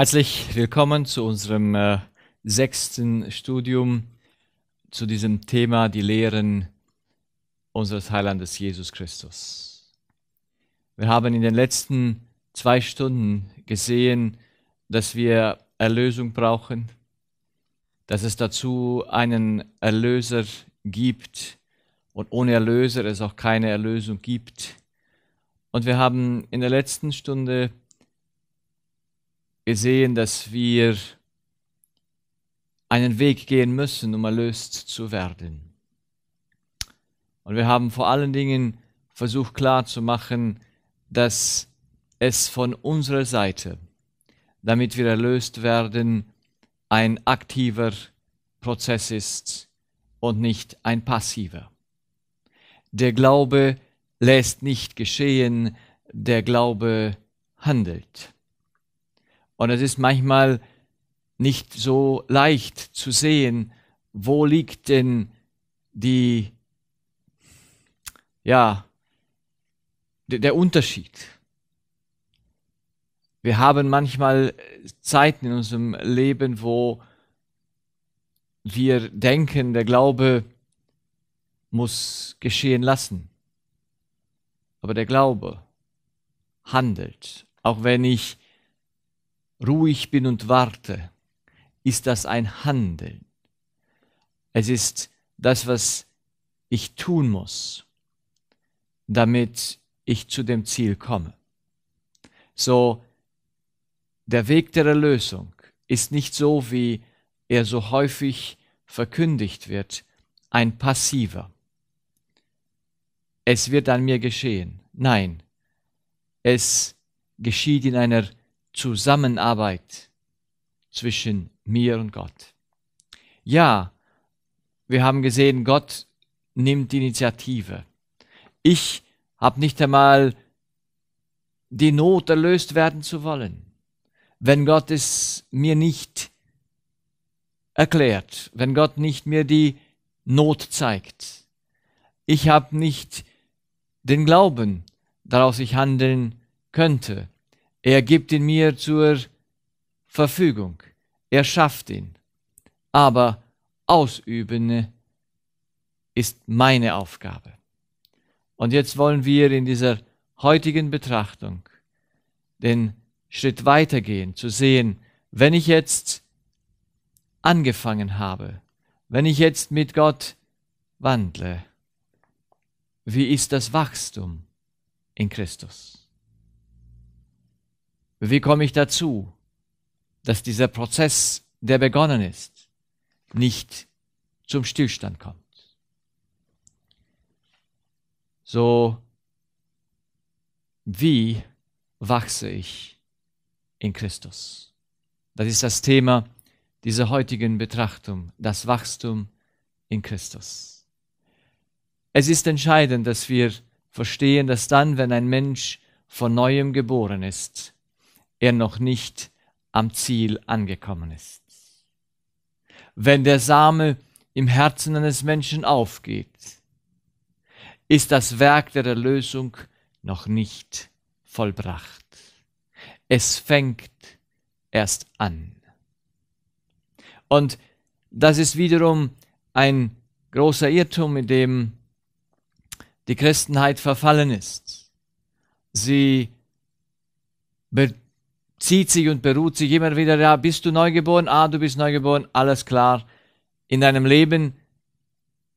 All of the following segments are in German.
Herzlich willkommen zu unserem äh, sechsten Studium zu diesem Thema die Lehren unseres Heilandes Jesus Christus. Wir haben in den letzten zwei Stunden gesehen, dass wir Erlösung brauchen, dass es dazu einen Erlöser gibt und ohne Erlöser es auch keine Erlösung gibt. Und wir haben in der letzten Stunde gesehen, dass wir einen Weg gehen müssen, um erlöst zu werden. Und wir haben vor allen Dingen versucht klarzumachen, dass es von unserer Seite, damit wir erlöst werden, ein aktiver Prozess ist und nicht ein passiver. Der Glaube lässt nicht geschehen, der Glaube handelt. Und es ist manchmal nicht so leicht zu sehen, wo liegt denn die, ja, der Unterschied. Wir haben manchmal äh, Zeiten in unserem Leben, wo wir denken, der Glaube muss geschehen lassen. Aber der Glaube handelt. Auch wenn ich ruhig bin und warte, ist das ein Handeln. Es ist das, was ich tun muss, damit ich zu dem Ziel komme. So, der Weg der Erlösung ist nicht so, wie er so häufig verkündigt wird, ein passiver. Es wird an mir geschehen. Nein, es geschieht in einer Zusammenarbeit zwischen mir und Gott. Ja, wir haben gesehen, Gott nimmt die Initiative. Ich habe nicht einmal die Not erlöst werden zu wollen. Wenn Gott es mir nicht erklärt, wenn Gott nicht mir die Not zeigt. Ich habe nicht den Glauben, daraus ich handeln könnte. Er gibt ihn mir zur Verfügung. Er schafft ihn. Aber ausüben ist meine Aufgabe. Und jetzt wollen wir in dieser heutigen Betrachtung den Schritt weitergehen, zu sehen, wenn ich jetzt angefangen habe, wenn ich jetzt mit Gott wandle, wie ist das Wachstum in Christus? Wie komme ich dazu, dass dieser Prozess, der begonnen ist, nicht zum Stillstand kommt? So, wie wachse ich in Christus? Das ist das Thema dieser heutigen Betrachtung, das Wachstum in Christus. Es ist entscheidend, dass wir verstehen, dass dann, wenn ein Mensch von neuem geboren ist, er noch nicht am Ziel angekommen ist. Wenn der Same im Herzen eines Menschen aufgeht, ist das Werk der Erlösung noch nicht vollbracht. Es fängt erst an. Und das ist wiederum ein großer Irrtum, in dem die Christenheit verfallen ist. Sie zieht sich und beruht sich immer wieder, ja, bist du neugeboren? Ah, du bist neugeboren, alles klar. In deinem Leben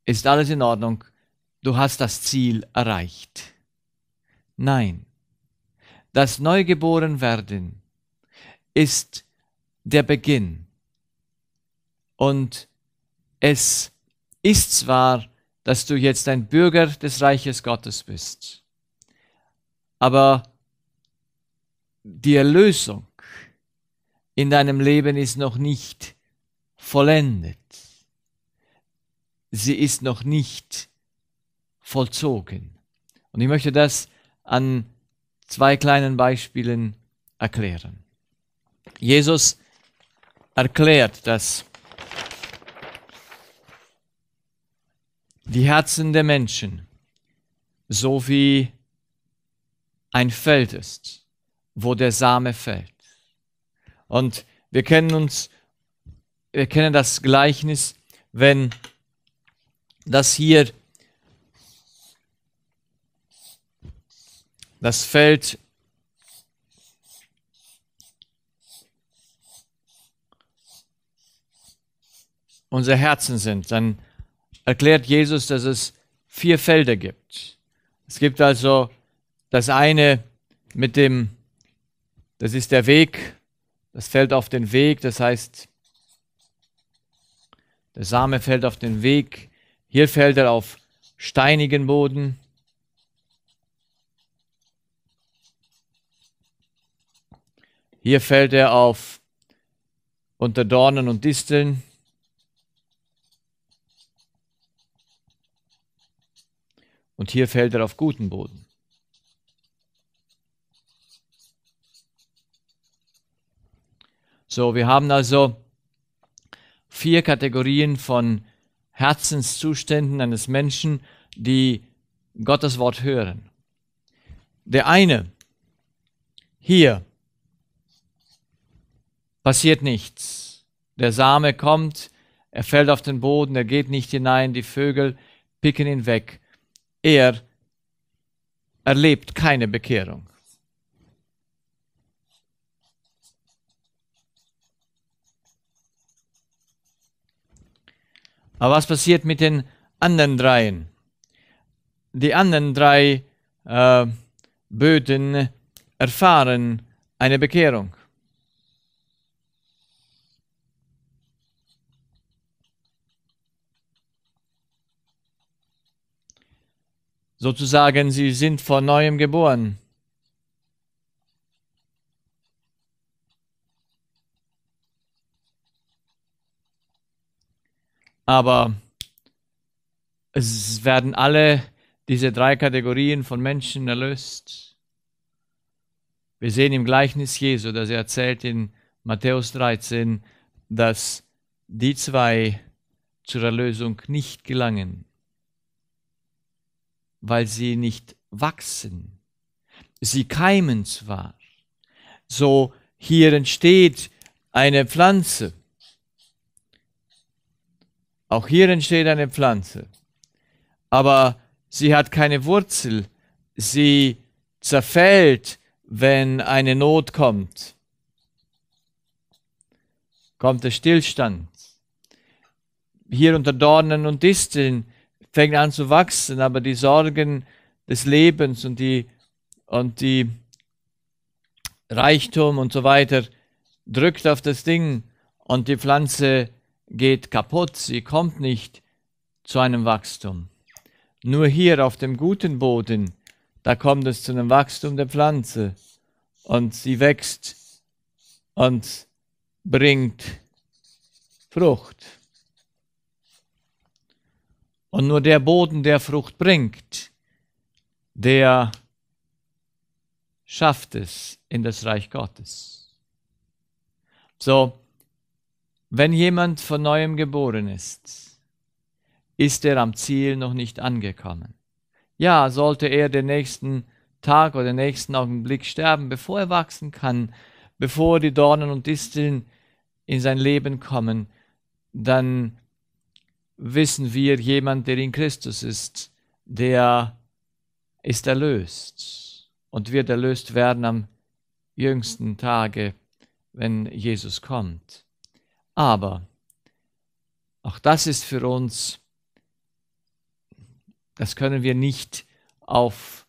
ist alles in Ordnung. Du hast das Ziel erreicht. Nein, das Neugeborenwerden ist der Beginn. Und es ist zwar, dass du jetzt ein Bürger des Reiches Gottes bist, aber die Erlösung in deinem Leben ist noch nicht vollendet. Sie ist noch nicht vollzogen. Und ich möchte das an zwei kleinen Beispielen erklären. Jesus erklärt, dass die Herzen der Menschen so wie ein Feld ist wo der Same fällt. Und wir kennen uns, wir kennen das Gleichnis, wenn das hier das Feld unser Herzen sind, dann erklärt Jesus, dass es vier Felder gibt. Es gibt also das eine mit dem das ist der Weg, das fällt auf den Weg, das heißt, der Same fällt auf den Weg, hier fällt er auf steinigen Boden. Hier fällt er auf unter Dornen und Disteln. Und hier fällt er auf guten Boden. So, wir haben also vier Kategorien von Herzenszuständen eines Menschen, die Gottes Wort hören. Der eine, hier, passiert nichts. Der Same kommt, er fällt auf den Boden, er geht nicht hinein, die Vögel picken ihn weg. Er erlebt keine Bekehrung. Aber was passiert mit den anderen dreien? Die anderen drei äh, Böden erfahren eine Bekehrung. Sozusagen, sie sind von neuem geboren. Aber es werden alle diese drei Kategorien von Menschen erlöst. Wir sehen im Gleichnis Jesu, dass er erzählt in Matthäus 13, dass die zwei zur Erlösung nicht gelangen, weil sie nicht wachsen. Sie keimen zwar, so hier entsteht eine Pflanze, auch hier entsteht eine Pflanze. Aber sie hat keine Wurzel. Sie zerfällt, wenn eine Not kommt. Kommt der Stillstand. Hier unter Dornen und Disteln fängt an zu wachsen, aber die Sorgen des Lebens und die, und die Reichtum und so weiter drückt auf das Ding und die Pflanze geht kaputt, sie kommt nicht zu einem Wachstum. Nur hier auf dem guten Boden, da kommt es zu einem Wachstum der Pflanze und sie wächst und bringt Frucht. Und nur der Boden, der Frucht bringt, der schafft es in das Reich Gottes. So, wenn jemand von neuem geboren ist, ist er am Ziel noch nicht angekommen. Ja, sollte er den nächsten Tag oder den nächsten Augenblick sterben, bevor er wachsen kann, bevor die Dornen und Disteln in sein Leben kommen, dann wissen wir, jemand, der in Christus ist, der ist erlöst und wird erlöst werden am jüngsten Tage, wenn Jesus kommt. Aber auch das ist für uns, das können wir nicht auf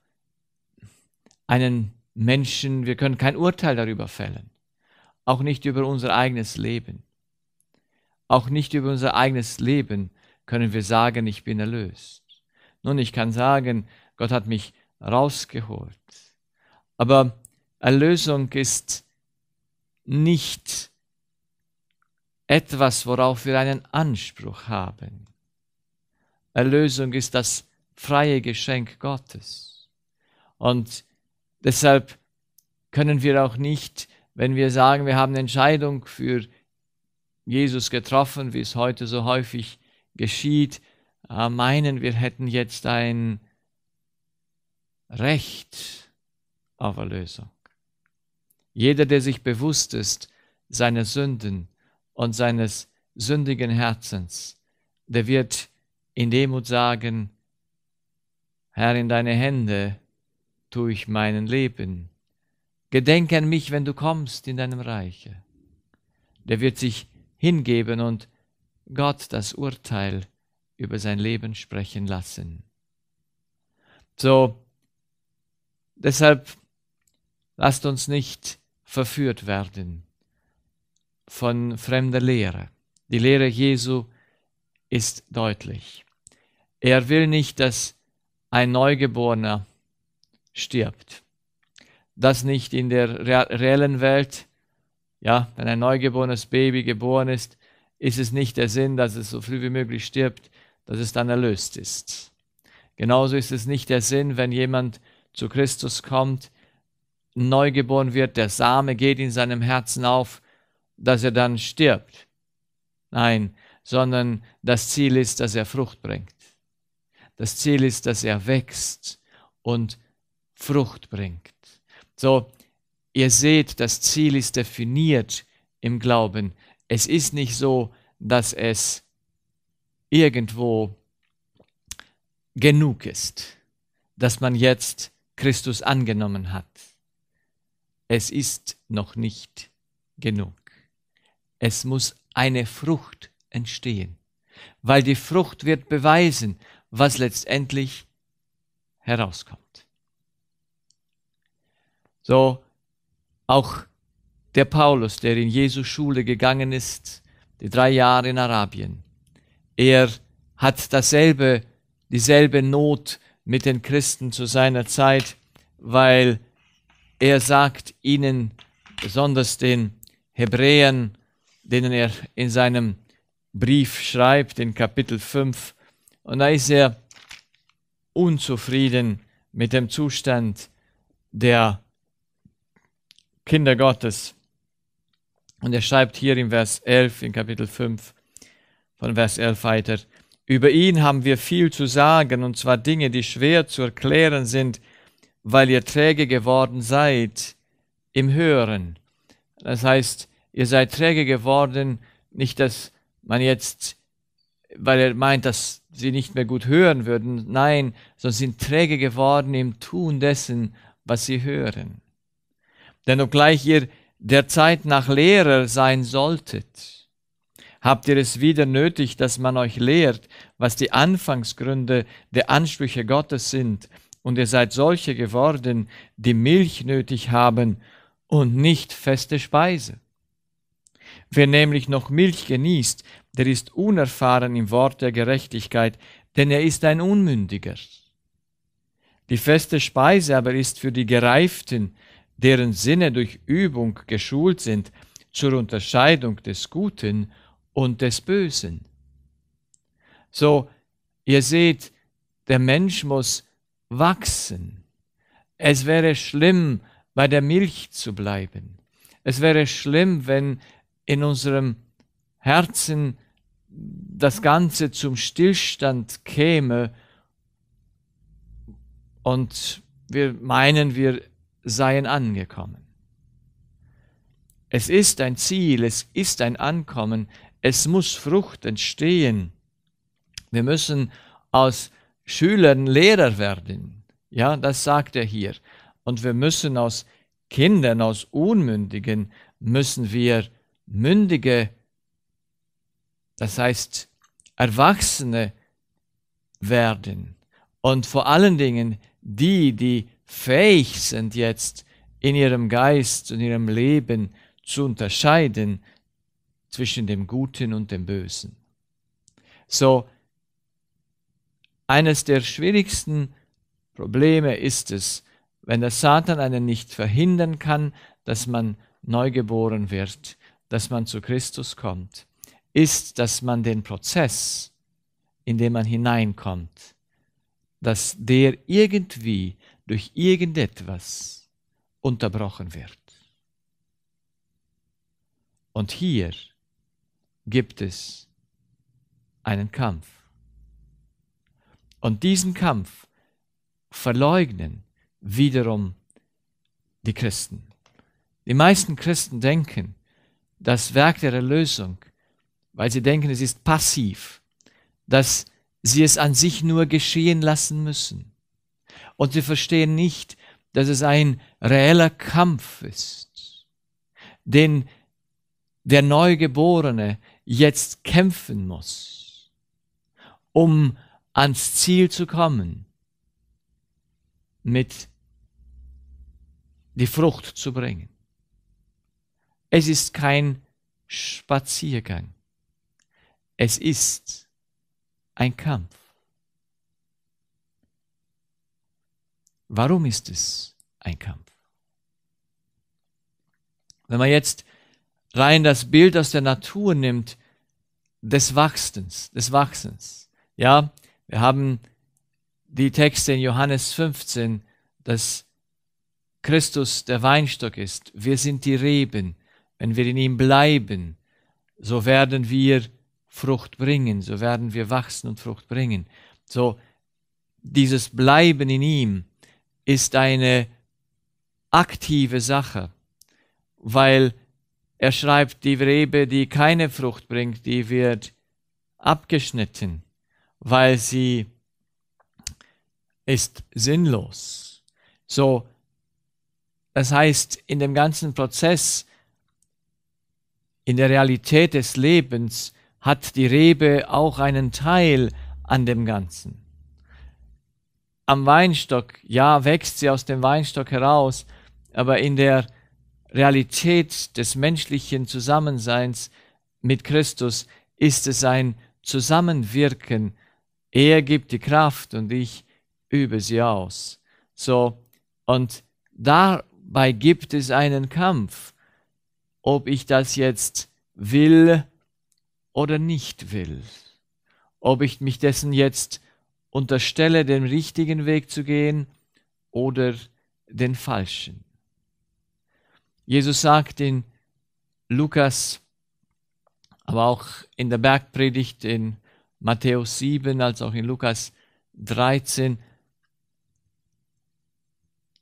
einen Menschen, wir können kein Urteil darüber fällen, auch nicht über unser eigenes Leben. Auch nicht über unser eigenes Leben können wir sagen, ich bin erlöst. Nun, ich kann sagen, Gott hat mich rausgeholt. Aber Erlösung ist nicht etwas, worauf wir einen Anspruch haben. Erlösung ist das freie Geschenk Gottes. Und deshalb können wir auch nicht, wenn wir sagen, wir haben eine Entscheidung für Jesus getroffen, wie es heute so häufig geschieht, äh, meinen, wir hätten jetzt ein Recht auf Erlösung. Jeder, der sich bewusst ist seiner Sünden, und seines sündigen Herzens, der wird in Demut sagen, Herr, in deine Hände tue ich meinen Leben. Gedenke an mich, wenn du kommst in deinem Reiche. Der wird sich hingeben und Gott das Urteil über sein Leben sprechen lassen. So, deshalb lasst uns nicht verführt werden von fremder Lehre. Die Lehre Jesu ist deutlich. Er will nicht, dass ein Neugeborener stirbt. Das nicht in der reellen Welt. Ja, wenn ein neugeborenes Baby geboren ist, ist es nicht der Sinn, dass es so früh wie möglich stirbt, dass es dann erlöst ist. Genauso ist es nicht der Sinn, wenn jemand zu Christus kommt, neugeboren wird, der Same geht in seinem Herzen auf dass er dann stirbt. Nein, sondern das Ziel ist, dass er Frucht bringt. Das Ziel ist, dass er wächst und Frucht bringt. So, ihr seht, das Ziel ist definiert im Glauben. Es ist nicht so, dass es irgendwo genug ist, dass man jetzt Christus angenommen hat. Es ist noch nicht genug. Es muss eine Frucht entstehen, weil die Frucht wird beweisen, was letztendlich herauskommt. So, auch der Paulus, der in Jesus Schule gegangen ist, die drei Jahre in Arabien, er hat dasselbe, dieselbe Not mit den Christen zu seiner Zeit, weil er sagt ihnen, besonders den Hebräern, denen er in seinem Brief schreibt, in Kapitel 5. Und da ist er unzufrieden mit dem Zustand der Kinder Gottes. Und er schreibt hier im Vers 11, in Kapitel 5, von Vers 11 weiter, über ihn haben wir viel zu sagen, und zwar Dinge, die schwer zu erklären sind, weil ihr träge geworden seid im Hören. Das heißt, ihr seid träge geworden, nicht, dass man jetzt, weil er meint, dass sie nicht mehr gut hören würden, nein, sondern sind träge geworden im Tun dessen, was sie hören. Denn obgleich ihr derzeit nach Lehrer sein solltet, habt ihr es wieder nötig, dass man euch lehrt, was die Anfangsgründe der Ansprüche Gottes sind, und ihr seid solche geworden, die Milch nötig haben und nicht feste Speise. Wer nämlich noch Milch genießt, der ist unerfahren im Wort der Gerechtigkeit, denn er ist ein Unmündiger. Die feste Speise aber ist für die Gereiften, deren Sinne durch Übung geschult sind, zur Unterscheidung des Guten und des Bösen. So, ihr seht, der Mensch muss wachsen. Es wäre schlimm, bei der Milch zu bleiben. Es wäre schlimm, wenn in unserem Herzen das Ganze zum Stillstand käme und wir meinen, wir seien angekommen. Es ist ein Ziel, es ist ein Ankommen, es muss Frucht entstehen. Wir müssen aus Schülern Lehrer werden. Ja, das sagt er hier. Und wir müssen aus Kindern, aus Unmündigen, müssen wir mündige, das heißt Erwachsene werden und vor allen Dingen die, die fähig sind jetzt in ihrem Geist und ihrem Leben zu unterscheiden zwischen dem Guten und dem Bösen. So, eines der schwierigsten Probleme ist es, wenn der Satan einen nicht verhindern kann, dass man neugeboren wird, dass man zu Christus kommt, ist, dass man den Prozess, in den man hineinkommt, dass der irgendwie durch irgendetwas unterbrochen wird. Und hier gibt es einen Kampf. Und diesen Kampf verleugnen wiederum die Christen. Die meisten Christen denken, das Werk der Erlösung, weil sie denken, es ist passiv, dass sie es an sich nur geschehen lassen müssen. Und sie verstehen nicht, dass es ein reeller Kampf ist, den der Neugeborene jetzt kämpfen muss, um ans Ziel zu kommen, mit die Frucht zu bringen. Es ist kein Spaziergang. Es ist ein Kampf. Warum ist es ein Kampf? Wenn man jetzt rein das Bild aus der Natur nimmt, des Wachstens, des Wachsens. Ja, wir haben die Texte in Johannes 15, dass Christus der Weinstock ist, wir sind die Reben, wenn wir in ihm bleiben, so werden wir Frucht bringen, so werden wir wachsen und Frucht bringen. So dieses Bleiben in ihm ist eine aktive Sache, weil er schreibt, die Rebe, die keine Frucht bringt, die wird abgeschnitten, weil sie ist sinnlos. So, das heißt, in dem ganzen Prozess in der Realität des Lebens hat die Rebe auch einen Teil an dem Ganzen. Am Weinstock, ja, wächst sie aus dem Weinstock heraus, aber in der Realität des menschlichen Zusammenseins mit Christus ist es ein Zusammenwirken. Er gibt die Kraft und ich übe sie aus. So, und dabei gibt es einen Kampf ob ich das jetzt will oder nicht will, ob ich mich dessen jetzt unterstelle, den richtigen Weg zu gehen oder den falschen. Jesus sagt in Lukas, aber auch in der Bergpredigt in Matthäus 7 als auch in Lukas 13,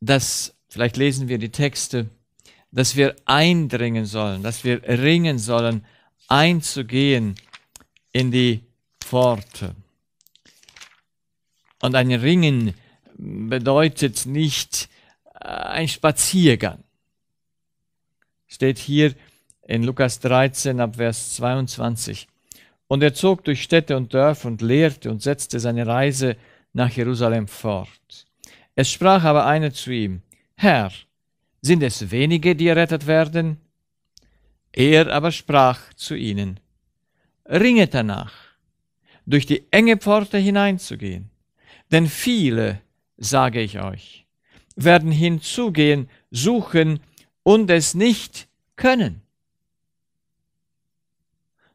dass, vielleicht lesen wir die Texte, dass wir eindringen sollen, dass wir ringen sollen, einzugehen in die Pforte. Und ein Ringen bedeutet nicht äh, ein Spaziergang. Steht hier in Lukas 13 ab Vers 22. Und er zog durch Städte und Dörfer und lehrte und setzte seine Reise nach Jerusalem fort. Es sprach aber einer zu ihm, Herr, sind es wenige, die errettet werden? Er aber sprach zu ihnen, ringet danach, durch die enge Pforte hineinzugehen, denn viele, sage ich euch, werden hinzugehen, suchen und es nicht können.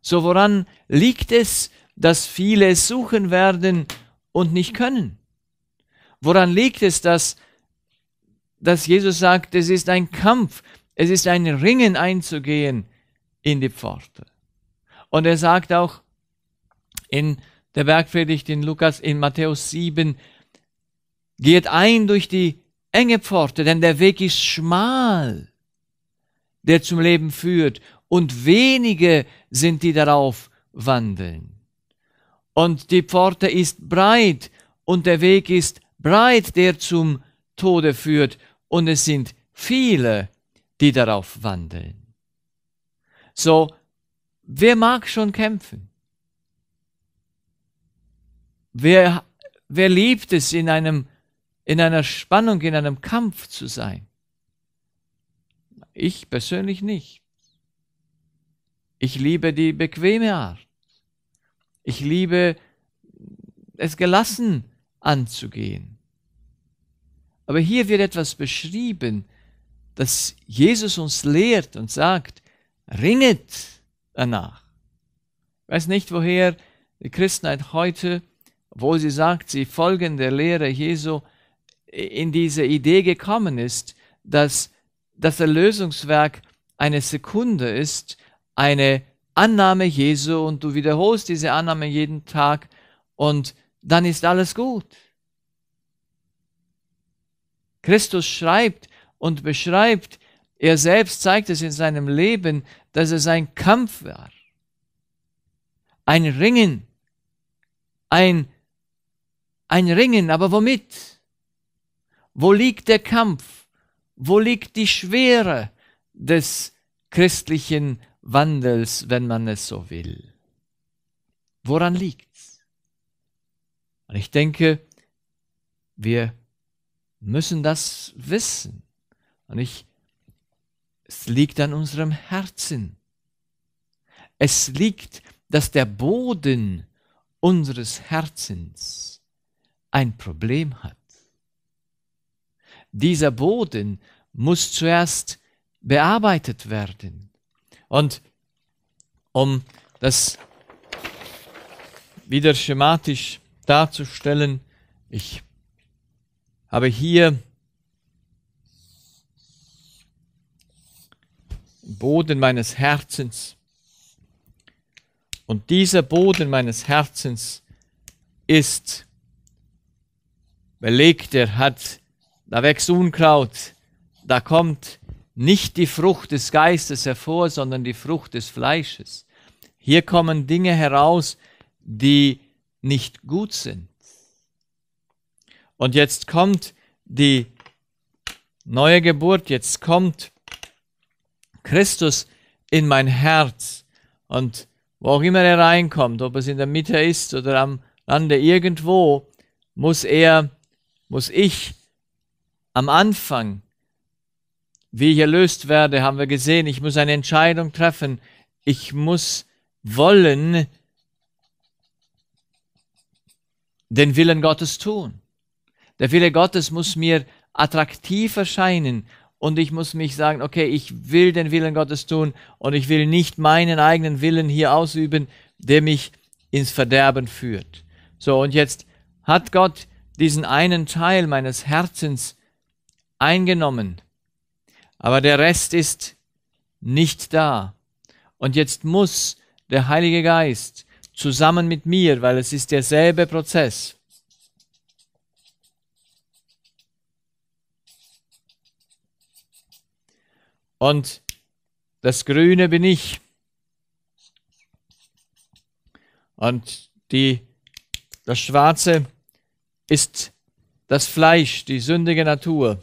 So woran liegt es, dass viele es suchen werden und nicht können? Woran liegt es, dass dass Jesus sagt, es ist ein Kampf, es ist ein Ringen einzugehen in die Pforte. Und er sagt auch in der Bergpredigt in Lukas, in Matthäus 7, geht ein durch die enge Pforte, denn der Weg ist schmal, der zum Leben führt, und wenige sind die darauf wandeln. Und die Pforte ist breit, und der Weg ist breit, der zum Tode führt, und es sind viele, die darauf wandeln. So, wer mag schon kämpfen? Wer, wer liebt es, in, einem, in einer Spannung, in einem Kampf zu sein? Ich persönlich nicht. Ich liebe die bequeme Art. Ich liebe es gelassen anzugehen. Aber hier wird etwas beschrieben, das Jesus uns lehrt und sagt, ringet danach. Ich weiß nicht, woher die Christenheit heute, obwohl sie sagt, sie folgen der Lehre Jesu, in diese Idee gekommen ist, dass das Erlösungswerk eine Sekunde ist, eine Annahme Jesu und du wiederholst diese Annahme jeden Tag und dann ist alles gut. Christus schreibt und beschreibt, er selbst zeigt es in seinem Leben, dass es ein Kampf war, ein Ringen, ein, ein Ringen, aber womit? Wo liegt der Kampf? Wo liegt die Schwere des christlichen Wandels, wenn man es so will? Woran liegt's? Und ich denke, wir müssen das wissen. Und ich, es liegt an unserem Herzen. Es liegt, dass der Boden unseres Herzens ein Problem hat. Dieser Boden muss zuerst bearbeitet werden. Und um das wieder schematisch darzustellen, ich aber hier Boden meines Herzens. Und dieser Boden meines Herzens ist belegt, er hat, da wächst Unkraut, da kommt nicht die Frucht des Geistes hervor, sondern die Frucht des Fleisches. Hier kommen Dinge heraus, die nicht gut sind. Und jetzt kommt die neue Geburt, jetzt kommt Christus in mein Herz. Und wo auch immer er reinkommt, ob es in der Mitte ist oder am Rande irgendwo, muss er, muss ich am Anfang, wie ich erlöst werde, haben wir gesehen, ich muss eine Entscheidung treffen. Ich muss wollen, den Willen Gottes tun. Der Wille Gottes muss mir attraktiv erscheinen und ich muss mich sagen, okay, ich will den Willen Gottes tun und ich will nicht meinen eigenen Willen hier ausüben, der mich ins Verderben führt. So, und jetzt hat Gott diesen einen Teil meines Herzens eingenommen, aber der Rest ist nicht da. Und jetzt muss der Heilige Geist zusammen mit mir, weil es ist derselbe Prozess, Und das Grüne bin ich. Und die, das Schwarze ist das Fleisch, die sündige Natur.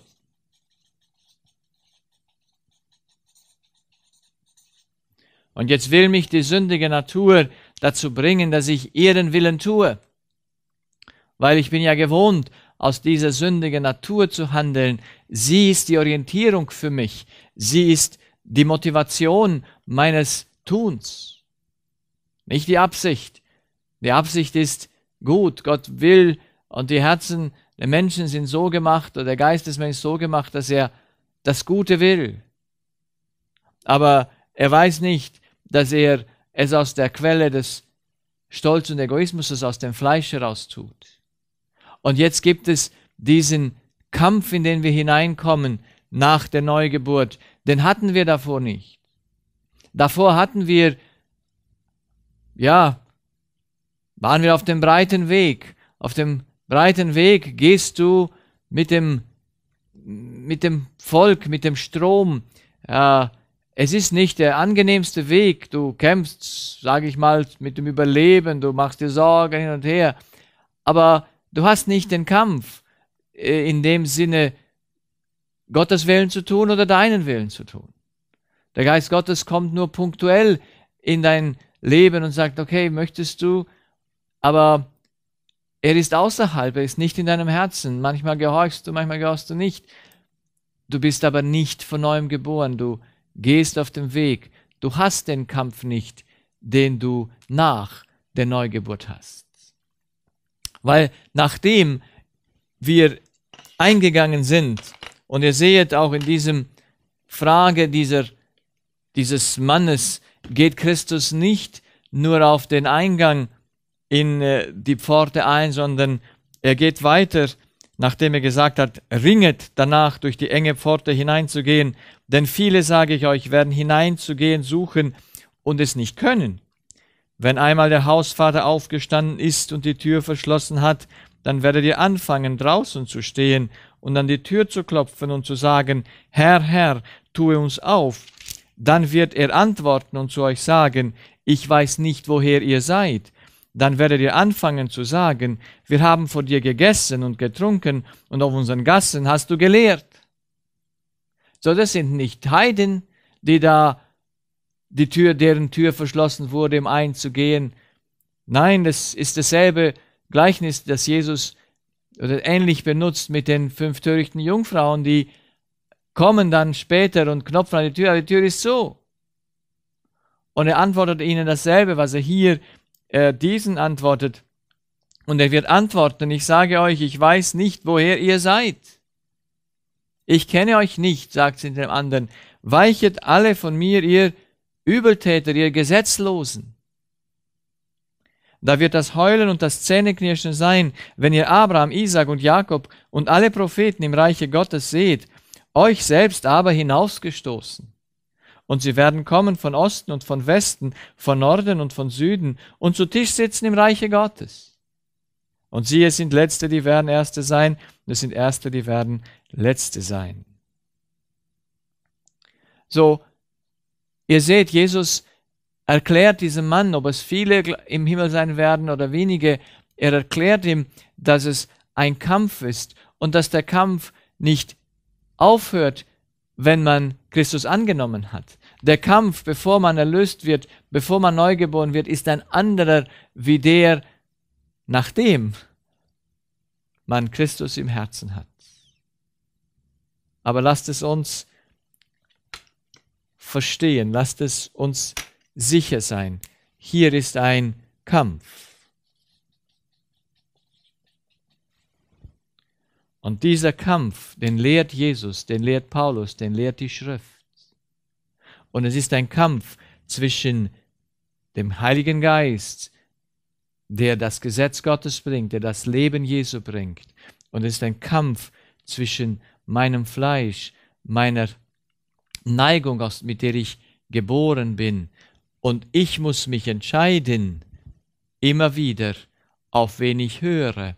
Und jetzt will mich die sündige Natur dazu bringen, dass ich ihren Willen tue. Weil ich bin ja gewohnt, aus dieser sündigen Natur zu handeln. Sie ist die Orientierung für mich. Sie ist die Motivation meines Tuns. Nicht die Absicht. Die Absicht ist gut. Gott will und die Herzen der Menschen sind so gemacht oder der Geist des Menschen so gemacht, dass er das Gute will. Aber er weiß nicht, dass er es aus der Quelle des Stolz und Egoismus, aus dem Fleisch heraus tut. Und jetzt gibt es diesen Kampf, in den wir hineinkommen nach der Neugeburt. Den hatten wir davor nicht. Davor hatten wir, ja, waren wir auf dem breiten Weg. Auf dem breiten Weg gehst du mit dem, mit dem Volk, mit dem Strom. Äh, es ist nicht der angenehmste Weg. Du kämpfst, sage ich mal, mit dem Überleben, du machst dir Sorgen hin und her. Aber Du hast nicht den Kampf äh, in dem Sinne, Gottes Willen zu tun oder deinen Willen zu tun. Der Geist Gottes kommt nur punktuell in dein Leben und sagt, okay, möchtest du, aber er ist außerhalb, er ist nicht in deinem Herzen. Manchmal gehorchst du, manchmal gehorchst du nicht. Du bist aber nicht von neuem geboren, du gehst auf dem Weg, du hast den Kampf nicht, den du nach der Neugeburt hast. Weil nachdem wir eingegangen sind, und ihr seht auch in diesem Frage dieser, dieses Mannes, geht Christus nicht nur auf den Eingang in äh, die Pforte ein, sondern er geht weiter, nachdem er gesagt hat, ringet danach, durch die enge Pforte hineinzugehen, denn viele, sage ich euch, werden hineinzugehen suchen und es nicht können. Wenn einmal der Hausvater aufgestanden ist und die Tür verschlossen hat, dann werdet ihr anfangen, draußen zu stehen und an die Tür zu klopfen und zu sagen, Herr, Herr, tue uns auf. Dann wird er antworten und zu euch sagen, ich weiß nicht, woher ihr seid. Dann werdet ihr anfangen zu sagen, wir haben vor dir gegessen und getrunken und auf unseren Gassen hast du gelehrt. So, das sind nicht Heiden, die da die Tür, deren Tür verschlossen wurde, im um gehen. Nein, das ist dasselbe Gleichnis, das Jesus oder ähnlich benutzt mit den fünf törichten Jungfrauen, die kommen dann später und klopfen an die Tür, aber die Tür ist so. Und er antwortet ihnen dasselbe, was er hier äh, diesen antwortet. Und er wird antworten, ich sage euch, ich weiß nicht, woher ihr seid. Ich kenne euch nicht, sagt sie dem anderen. Weichet alle von mir, ihr Übeltäter, ihr Gesetzlosen. Da wird das Heulen und das Zähneknirschen sein, wenn ihr Abraham, Isaac und Jakob und alle Propheten im Reiche Gottes seht, euch selbst aber hinausgestoßen. Und sie werden kommen von Osten und von Westen, von Norden und von Süden und zu Tisch sitzen im Reiche Gottes. Und sie, es sind Letzte, die werden Erste sein, und es sind Erste, die werden Letzte sein. So, Ihr seht, Jesus erklärt diesem Mann, ob es viele im Himmel sein werden oder wenige, er erklärt ihm, dass es ein Kampf ist und dass der Kampf nicht aufhört, wenn man Christus angenommen hat. Der Kampf, bevor man erlöst wird, bevor man neugeboren wird, ist ein anderer wie der, nachdem man Christus im Herzen hat. Aber lasst es uns verstehen, lasst es uns sicher sein. Hier ist ein Kampf. Und dieser Kampf, den lehrt Jesus, den lehrt Paulus, den lehrt die Schrift. Und es ist ein Kampf zwischen dem Heiligen Geist, der das Gesetz Gottes bringt, der das Leben Jesu bringt. Und es ist ein Kampf zwischen meinem Fleisch, meiner Neigung, aus, mit der ich geboren bin. Und ich muss mich entscheiden, immer wieder, auf wen ich höre,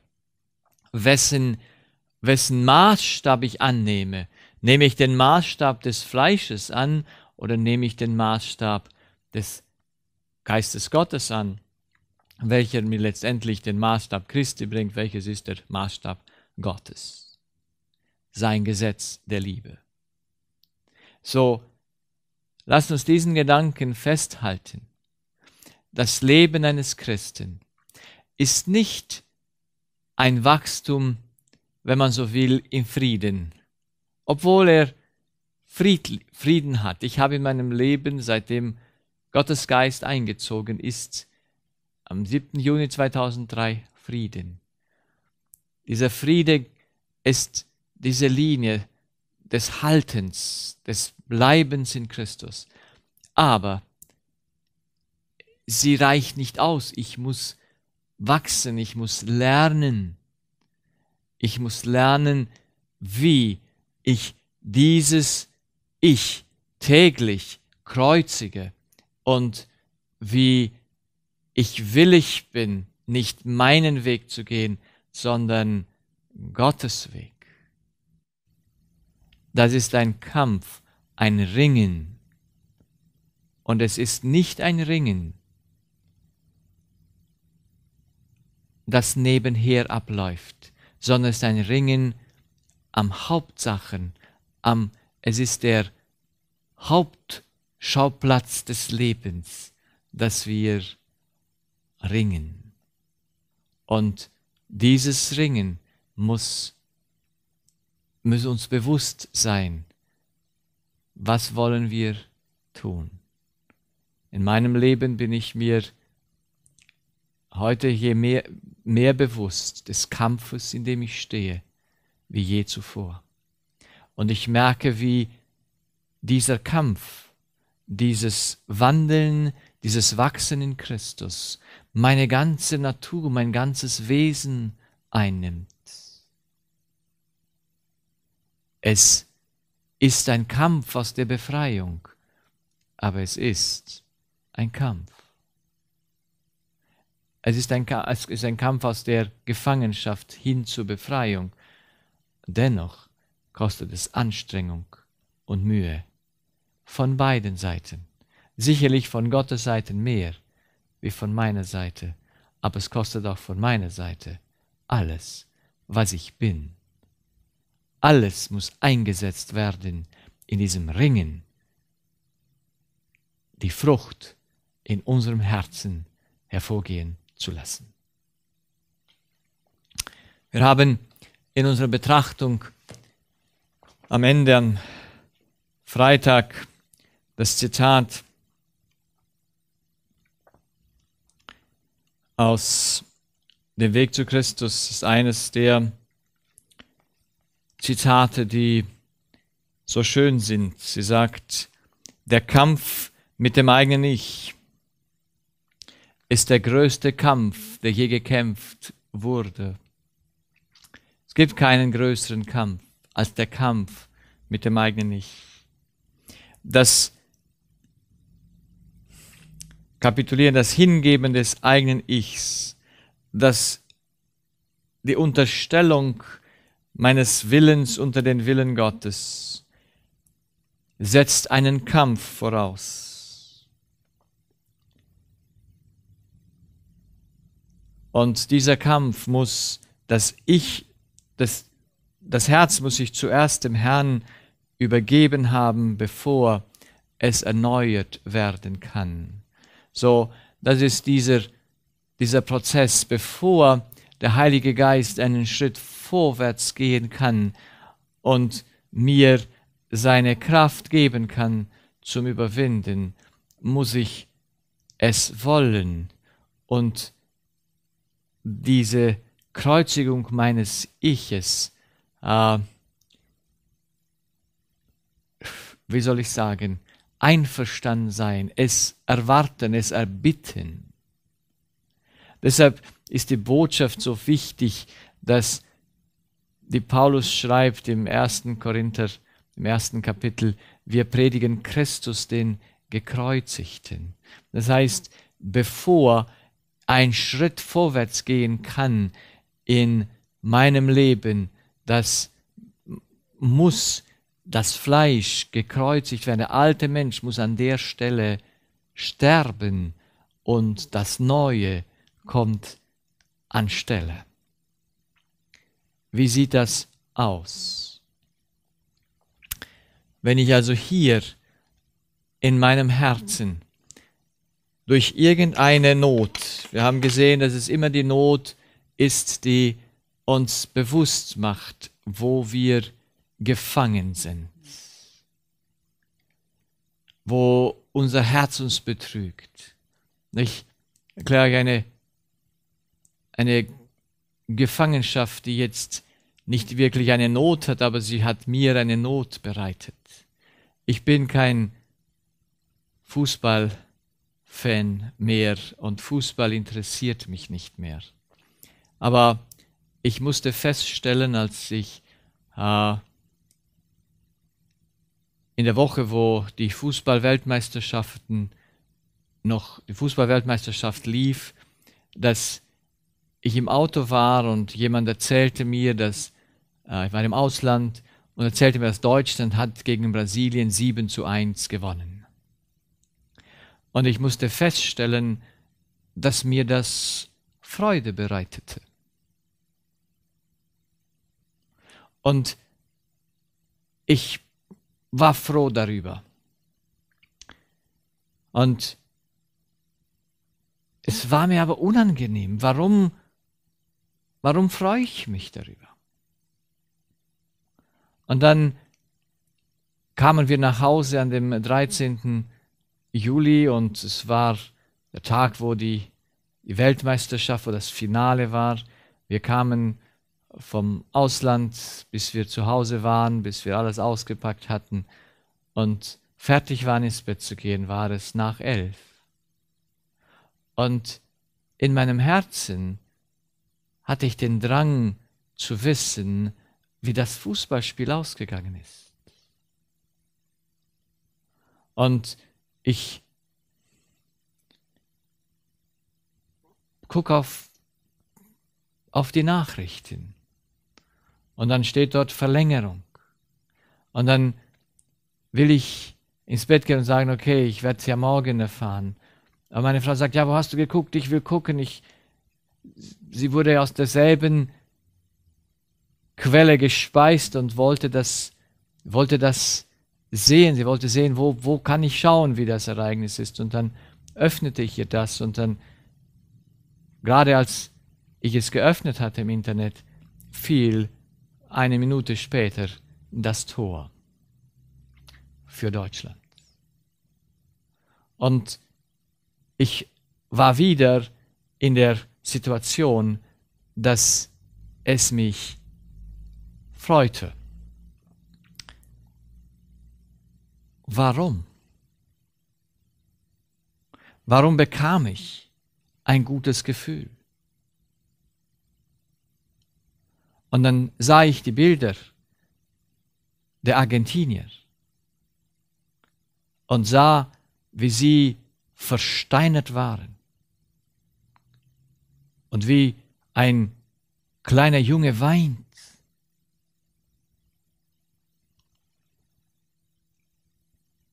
wessen, wessen Maßstab ich annehme. Nehme ich den Maßstab des Fleisches an oder nehme ich den Maßstab des Geistes Gottes an, welcher mir letztendlich den Maßstab Christi bringt, welches ist der Maßstab Gottes, sein Gesetz der Liebe. So, lasst uns diesen Gedanken festhalten. Das Leben eines Christen ist nicht ein Wachstum, wenn man so will, im Frieden, obwohl er Frieden hat. Ich habe in meinem Leben, seitdem Gottes Geist eingezogen ist, am 7. Juni 2003 Frieden. Dieser Friede ist diese Linie des Haltens, des Bleibens in Christus. Aber sie reicht nicht aus. Ich muss wachsen, ich muss lernen. Ich muss lernen, wie ich dieses Ich täglich kreuzige und wie ich willig bin, nicht meinen Weg zu gehen, sondern Gottes Weg. Das ist ein Kampf, ein Ringen. Und es ist nicht ein Ringen, das nebenher abläuft, sondern es ist ein Ringen am Hauptsachen, am, es ist der Hauptschauplatz des Lebens, dass wir ringen. Und dieses Ringen muss müssen uns bewusst sein, was wollen wir tun. In meinem Leben bin ich mir heute je mehr, mehr bewusst des Kampfes, in dem ich stehe, wie je zuvor. Und ich merke, wie dieser Kampf, dieses Wandeln, dieses Wachsen in Christus meine ganze Natur, mein ganzes Wesen einnimmt. Es ist ein Kampf aus der Befreiung, aber es ist ein Kampf. Es ist ein, es ist ein Kampf aus der Gefangenschaft hin zur Befreiung. Dennoch kostet es Anstrengung und Mühe von beiden Seiten. Sicherlich von Gottes Seite mehr wie von meiner Seite, aber es kostet auch von meiner Seite alles, was ich bin. Alles muss eingesetzt werden in diesem Ringen. Die Frucht in unserem Herzen hervorgehen zu lassen. Wir haben in unserer Betrachtung am Ende am Freitag das Zitat aus dem Weg zu Christus ist eines der Zitate, die so schön sind. Sie sagt, der Kampf mit dem eigenen Ich ist der größte Kampf, der je gekämpft wurde. Es gibt keinen größeren Kampf als der Kampf mit dem eigenen Ich. Das Kapitulieren, das Hingeben des eigenen Ichs, das die Unterstellung meines Willens unter den Willen Gottes setzt einen Kampf voraus. Und dieser Kampf muss dass Ich, das, das Herz muss sich zuerst dem Herrn übergeben haben, bevor es erneuert werden kann. So, das ist dieser, dieser Prozess, bevor der Heilige Geist einen Schritt vorwärts gehen kann und mir seine Kraft geben kann zum Überwinden, muss ich es wollen und diese Kreuzigung meines Iches, äh, wie soll ich sagen, einverstanden sein, es erwarten, es erbitten. Deshalb ist die Botschaft so wichtig, dass die Paulus schreibt im ersten Korinther, im ersten Kapitel, wir predigen Christus den Gekreuzigten. Das heißt, bevor ein Schritt vorwärts gehen kann in meinem Leben, das muss das Fleisch gekreuzigt werden. Der alte Mensch muss an der Stelle sterben und das Neue kommt an Stelle. Wie sieht das aus? Wenn ich also hier in meinem Herzen durch irgendeine Not, wir haben gesehen, dass es immer die Not ist, die uns bewusst macht, wo wir gefangen sind, wo unser Herz uns betrügt. Ich erkläre eine, eine Gefangenschaft, die jetzt nicht wirklich eine Not hat, aber sie hat mir eine Not bereitet. Ich bin kein Fußballfan mehr und Fußball interessiert mich nicht mehr. Aber ich musste feststellen, als ich äh, in der Woche, wo die Fußballweltmeisterschaften noch, die fußball lief, dass ich im Auto war und jemand erzählte mir, dass äh, ich war im Ausland und erzählte mir, dass Deutschland hat gegen Brasilien 7 zu 1 gewonnen. Und ich musste feststellen, dass mir das Freude bereitete. Und ich war froh darüber. Und es war mir aber unangenehm. Warum, warum freue ich mich darüber? Und dann kamen wir nach Hause an dem 13. Juli und es war der Tag, wo die Weltmeisterschaft, wo das Finale war. Wir kamen vom Ausland, bis wir zu Hause waren, bis wir alles ausgepackt hatten und fertig waren ins Bett zu gehen, war es nach elf. Und in meinem Herzen hatte ich den Drang zu wissen, wie das Fußballspiel ausgegangen ist. Und ich gucke auf, auf die Nachrichten und dann steht dort Verlängerung. Und dann will ich ins Bett gehen und sagen, okay, ich werde es ja morgen erfahren. Aber meine Frau sagt, ja, wo hast du geguckt? Ich will gucken. Ich, sie wurde aus derselben Quelle gespeist und wollte das, wollte das sehen. Sie wollte sehen, wo, wo kann ich schauen, wie das Ereignis ist. Und dann öffnete ich ihr das und dann, gerade als ich es geöffnet hatte im Internet, fiel eine Minute später das Tor für Deutschland. Und ich war wieder in der Situation, dass es mich freute. Warum? Warum bekam ich ein gutes Gefühl? Und dann sah ich die Bilder der Argentinier und sah, wie sie versteinert waren und wie ein kleiner Junge weint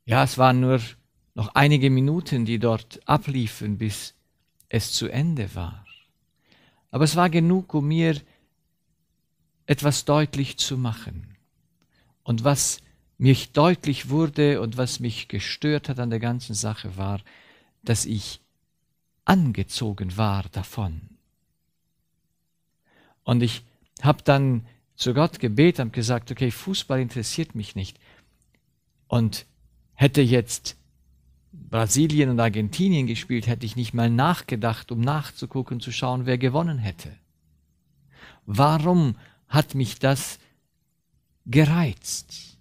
Ja, es waren nur noch einige Minuten, die dort abliefen, bis es zu Ende war. Aber es war genug, um mir etwas deutlich zu machen. Und was mich deutlich wurde und was mich gestört hat an der ganzen Sache war, dass ich angezogen war davon. Und ich habe dann zu Gott gebetet und gesagt, okay, Fußball interessiert mich nicht. Und Hätte jetzt Brasilien und Argentinien gespielt, hätte ich nicht mal nachgedacht, um nachzugucken, zu schauen, wer gewonnen hätte. Warum hat mich das gereizt?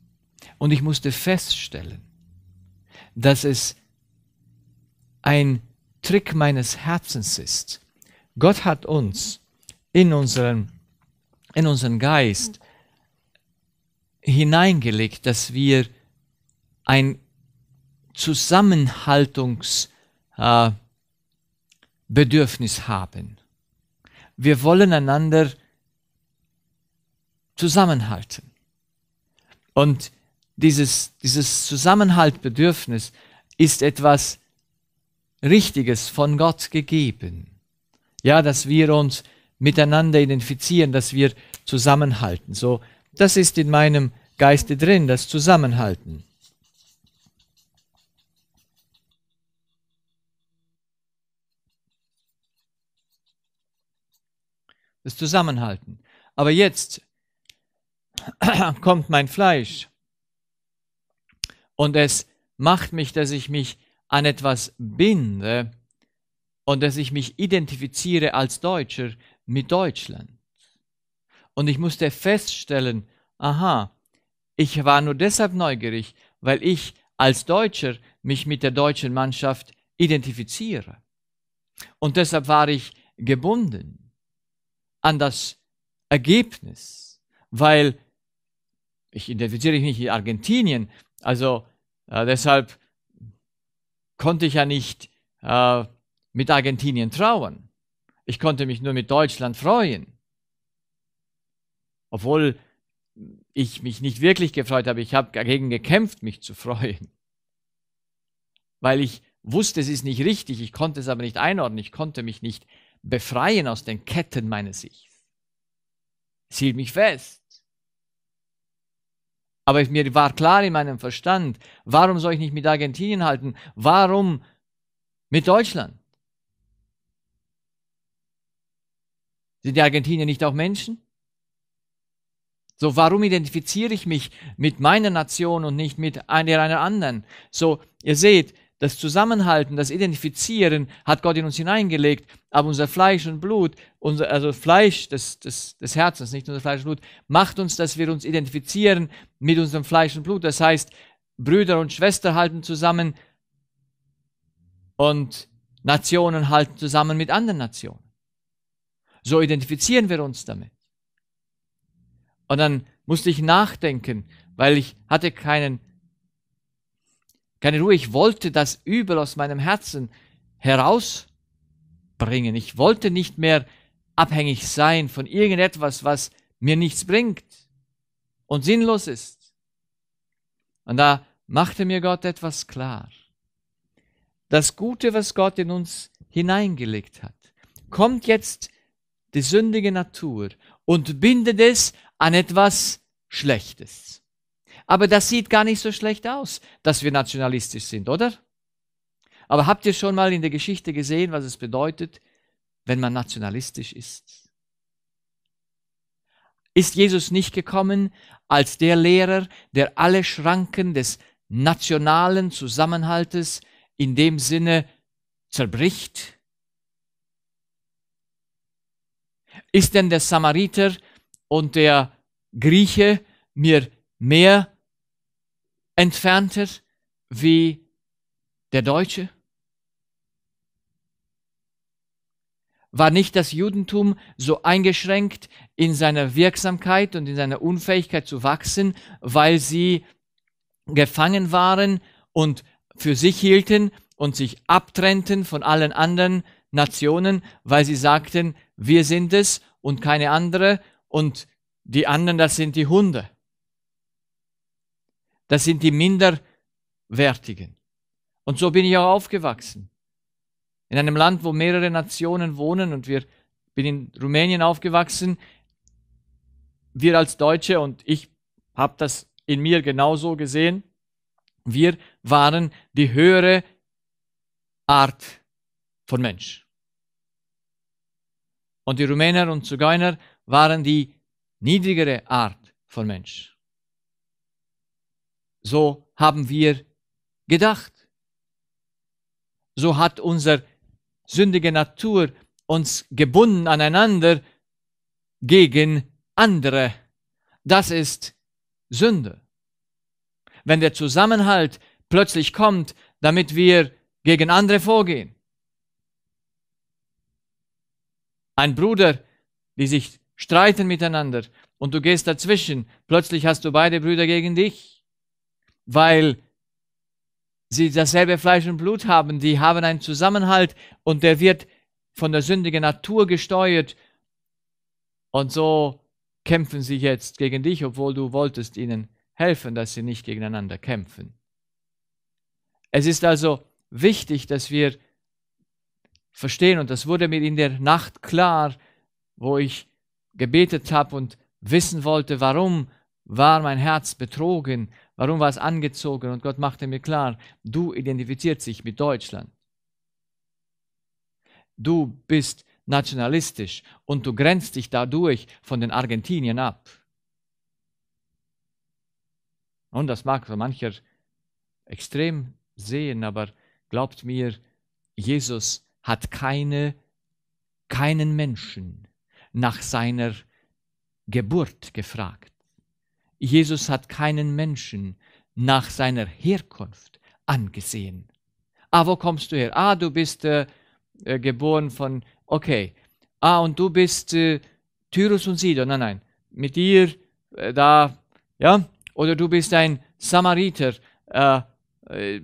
Und ich musste feststellen, dass es ein Trick meines Herzens ist. Gott hat uns in unseren, in unseren Geist hineingelegt, dass wir ein Zusammenhaltungsbedürfnis äh, haben. Wir wollen einander zusammenhalten. Und dieses, dieses Zusammenhaltbedürfnis ist etwas Richtiges von Gott gegeben. Ja, dass wir uns miteinander identifizieren, dass wir zusammenhalten. So, das ist in meinem Geiste drin, das Zusammenhalten. das Zusammenhalten. Aber jetzt kommt mein Fleisch und es macht mich, dass ich mich an etwas binde und dass ich mich identifiziere als Deutscher mit Deutschland. Und ich musste feststellen, aha, ich war nur deshalb neugierig, weil ich als Deutscher mich mit der deutschen Mannschaft identifiziere. Und deshalb war ich gebunden an das Ergebnis, weil ich identifiziere mich nicht in Argentinien, also äh, deshalb konnte ich ja nicht äh, mit Argentinien trauern. Ich konnte mich nur mit Deutschland freuen. Obwohl ich mich nicht wirklich gefreut habe, ich habe dagegen gekämpft, mich zu freuen. Weil ich wusste, es ist nicht richtig, ich konnte es aber nicht einordnen, ich konnte mich nicht befreien aus den Ketten meines Ichs. Es hielt mich fest. Aber mir war klar in meinem Verstand, warum soll ich nicht mit Argentinien halten? Warum mit Deutschland? Sind die Argentinier nicht auch Menschen? So, warum identifiziere ich mich mit meiner Nation und nicht mit einer, einer anderen? So, ihr seht, das Zusammenhalten, das Identifizieren hat Gott in uns hineingelegt, aber unser Fleisch und Blut, unser, also Fleisch des, des, des Herzens, nicht unser Fleisch und Blut, macht uns, dass wir uns identifizieren mit unserem Fleisch und Blut. Das heißt, Brüder und Schwestern halten zusammen und Nationen halten zusammen mit anderen Nationen. So identifizieren wir uns damit. Und dann musste ich nachdenken, weil ich hatte keinen keine Ruhe, ich wollte das Übel aus meinem Herzen herausbringen. Ich wollte nicht mehr abhängig sein von irgendetwas, was mir nichts bringt und sinnlos ist. Und da machte mir Gott etwas klar. Das Gute, was Gott in uns hineingelegt hat, kommt jetzt die sündige Natur und bindet es an etwas Schlechtes. Aber das sieht gar nicht so schlecht aus, dass wir nationalistisch sind, oder? Aber habt ihr schon mal in der Geschichte gesehen, was es bedeutet, wenn man nationalistisch ist? Ist Jesus nicht gekommen als der Lehrer, der alle Schranken des nationalen Zusammenhaltes in dem Sinne zerbricht? Ist denn der Samariter und der Grieche mir mehr entfernter wie der Deutsche? War nicht das Judentum so eingeschränkt in seiner Wirksamkeit und in seiner Unfähigkeit zu wachsen, weil sie gefangen waren und für sich hielten und sich abtrennten von allen anderen Nationen, weil sie sagten, wir sind es und keine andere und die anderen, das sind die Hunde. Das sind die Minderwertigen. Und so bin ich auch aufgewachsen. In einem Land, wo mehrere Nationen wohnen und wir bin in Rumänien aufgewachsen. Wir als Deutsche und ich habe das in mir genauso gesehen. Wir waren die höhere Art von Mensch. Und die Rumäner und Zigeuner waren die niedrigere Art von Mensch. So haben wir gedacht. So hat unsere sündige Natur uns gebunden aneinander gegen andere. Das ist Sünde. Wenn der Zusammenhalt plötzlich kommt, damit wir gegen andere vorgehen. Ein Bruder, die sich streiten miteinander und du gehst dazwischen, plötzlich hast du beide Brüder gegen dich weil sie dasselbe Fleisch und Blut haben, die haben einen Zusammenhalt und der wird von der sündigen Natur gesteuert. Und so kämpfen sie jetzt gegen dich, obwohl du wolltest ihnen helfen, dass sie nicht gegeneinander kämpfen. Es ist also wichtig, dass wir verstehen, und das wurde mir in der Nacht klar, wo ich gebetet habe und wissen wollte, warum war mein Herz betrogen, Warum war es angezogen? Und Gott machte mir klar, du identifizierst dich mit Deutschland. Du bist nationalistisch und du grenzt dich dadurch von den Argentiniern ab. Und das mag für mancher extrem sehen, aber glaubt mir, Jesus hat keine, keinen Menschen nach seiner Geburt gefragt. Jesus hat keinen Menschen nach seiner Herkunft angesehen. Ah, wo kommst du her? Ah, du bist äh, äh geboren von, okay. Ah, und du bist äh, Tyrus und Sidon. Nein, nein. Mit dir äh, da, ja. Oder du bist ein Samariter. Ah, äh,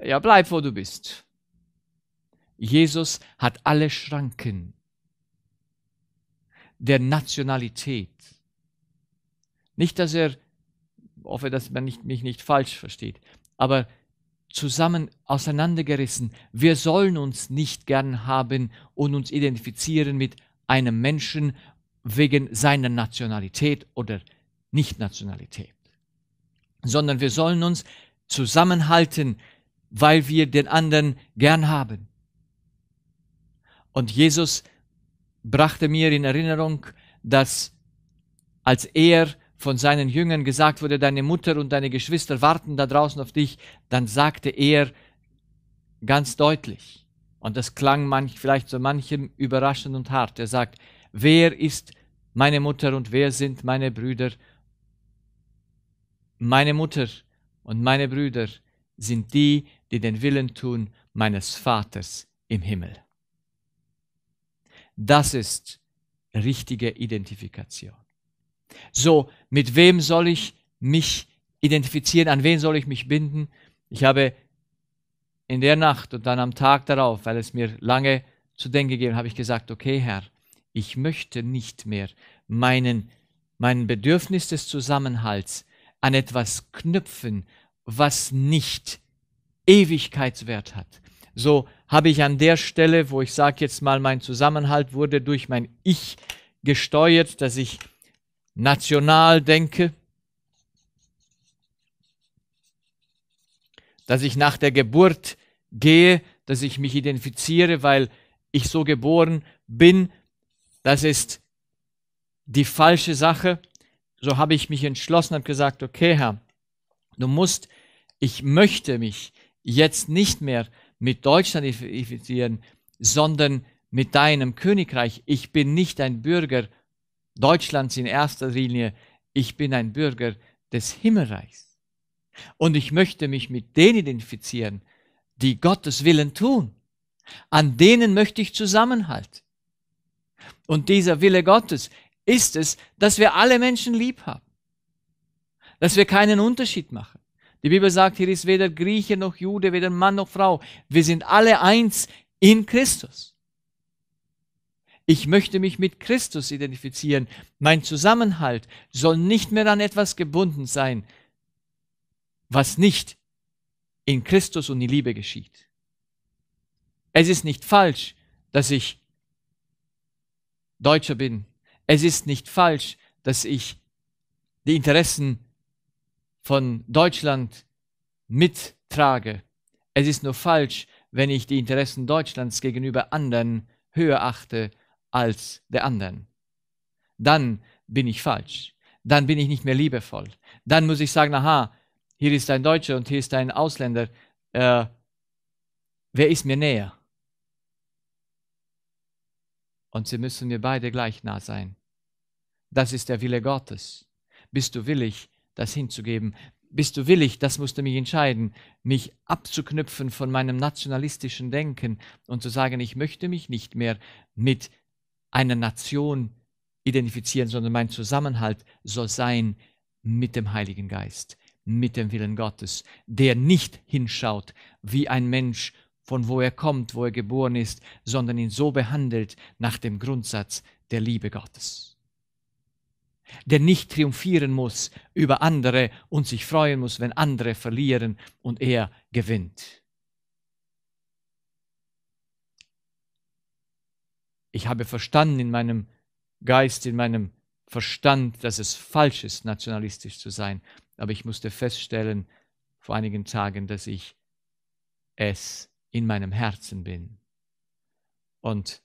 ja, bleib, wo du bist. Jesus hat alle Schranken der Nationalität nicht, dass er, hoffe, dass man nicht, mich nicht falsch versteht, aber zusammen auseinandergerissen. Wir sollen uns nicht gern haben und uns identifizieren mit einem Menschen wegen seiner Nationalität oder Nichtnationalität, sondern wir sollen uns zusammenhalten, weil wir den anderen gern haben. Und Jesus brachte mir in Erinnerung, dass als er von seinen Jüngern gesagt wurde, deine Mutter und deine Geschwister warten da draußen auf dich, dann sagte er ganz deutlich, und das klang manch, vielleicht so manchem überraschend und hart, er sagt, wer ist meine Mutter und wer sind meine Brüder? Meine Mutter und meine Brüder sind die, die den Willen tun meines Vaters im Himmel. Das ist richtige Identifikation. So, mit wem soll ich mich identifizieren? An wen soll ich mich binden? Ich habe in der Nacht und dann am Tag darauf, weil es mir lange zu denken gegeben, habe ich gesagt, okay Herr, ich möchte nicht mehr meinen, mein Bedürfnis des Zusammenhalts an etwas knüpfen, was nicht Ewigkeitswert hat. So habe ich an der Stelle, wo ich sage jetzt mal, mein Zusammenhalt wurde durch mein Ich gesteuert, dass ich national denke, dass ich nach der Geburt gehe, dass ich mich identifiziere, weil ich so geboren bin, das ist die falsche Sache. So habe ich mich entschlossen und gesagt, okay Herr, du musst, ich möchte mich jetzt nicht mehr mit Deutschland identifizieren, sondern mit deinem Königreich. Ich bin nicht ein Bürger Deutschlands in erster Linie, ich bin ein Bürger des Himmelreichs. Und ich möchte mich mit denen identifizieren, die Gottes Willen tun. An denen möchte ich zusammenhalten. Und dieser Wille Gottes ist es, dass wir alle Menschen lieb haben, dass wir keinen Unterschied machen. Die Bibel sagt, hier ist weder Grieche noch Jude, weder Mann noch Frau. Wir sind alle eins in Christus. Ich möchte mich mit Christus identifizieren. Mein Zusammenhalt soll nicht mehr an etwas gebunden sein, was nicht in Christus und in Liebe geschieht. Es ist nicht falsch, dass ich Deutscher bin. Es ist nicht falsch, dass ich die Interessen von Deutschland mittrage. Es ist nur falsch, wenn ich die Interessen Deutschlands gegenüber anderen höher achte als der anderen. Dann bin ich falsch. Dann bin ich nicht mehr liebevoll. Dann muss ich sagen, aha, hier ist ein Deutscher und hier ist ein Ausländer. Äh, wer ist mir näher? Und sie müssen mir beide gleich nah sein. Das ist der Wille Gottes. Bist du willig, das hinzugeben? Bist du willig, das musst du mich entscheiden, mich abzuknüpfen von meinem nationalistischen Denken und zu sagen, ich möchte mich nicht mehr mit einer Nation identifizieren, sondern mein Zusammenhalt soll sein mit dem Heiligen Geist, mit dem Willen Gottes, der nicht hinschaut, wie ein Mensch, von wo er kommt, wo er geboren ist, sondern ihn so behandelt nach dem Grundsatz der Liebe Gottes. Der nicht triumphieren muss über andere und sich freuen muss, wenn andere verlieren und er gewinnt. Ich habe verstanden in meinem Geist, in meinem Verstand, dass es falsch ist, nationalistisch zu sein. Aber ich musste feststellen vor einigen Tagen, dass ich es in meinem Herzen bin. Und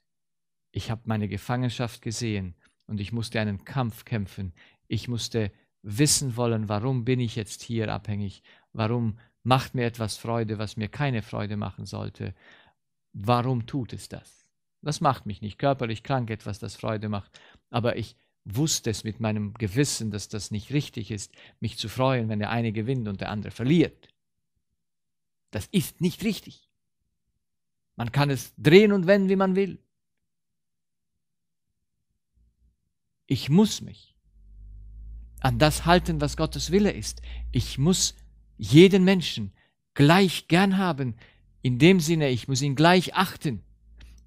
ich habe meine Gefangenschaft gesehen und ich musste einen Kampf kämpfen. Ich musste wissen wollen, warum bin ich jetzt hier abhängig? Warum macht mir etwas Freude, was mir keine Freude machen sollte? Warum tut es das? Das macht mich nicht körperlich krank, etwas, das Freude macht. Aber ich wusste es mit meinem Gewissen, dass das nicht richtig ist, mich zu freuen, wenn der eine gewinnt und der andere verliert. Das ist nicht richtig. Man kann es drehen und wenden, wie man will. Ich muss mich an das halten, was Gottes Wille ist. Ich muss jeden Menschen gleich gern haben. In dem Sinne, ich muss ihn gleich achten.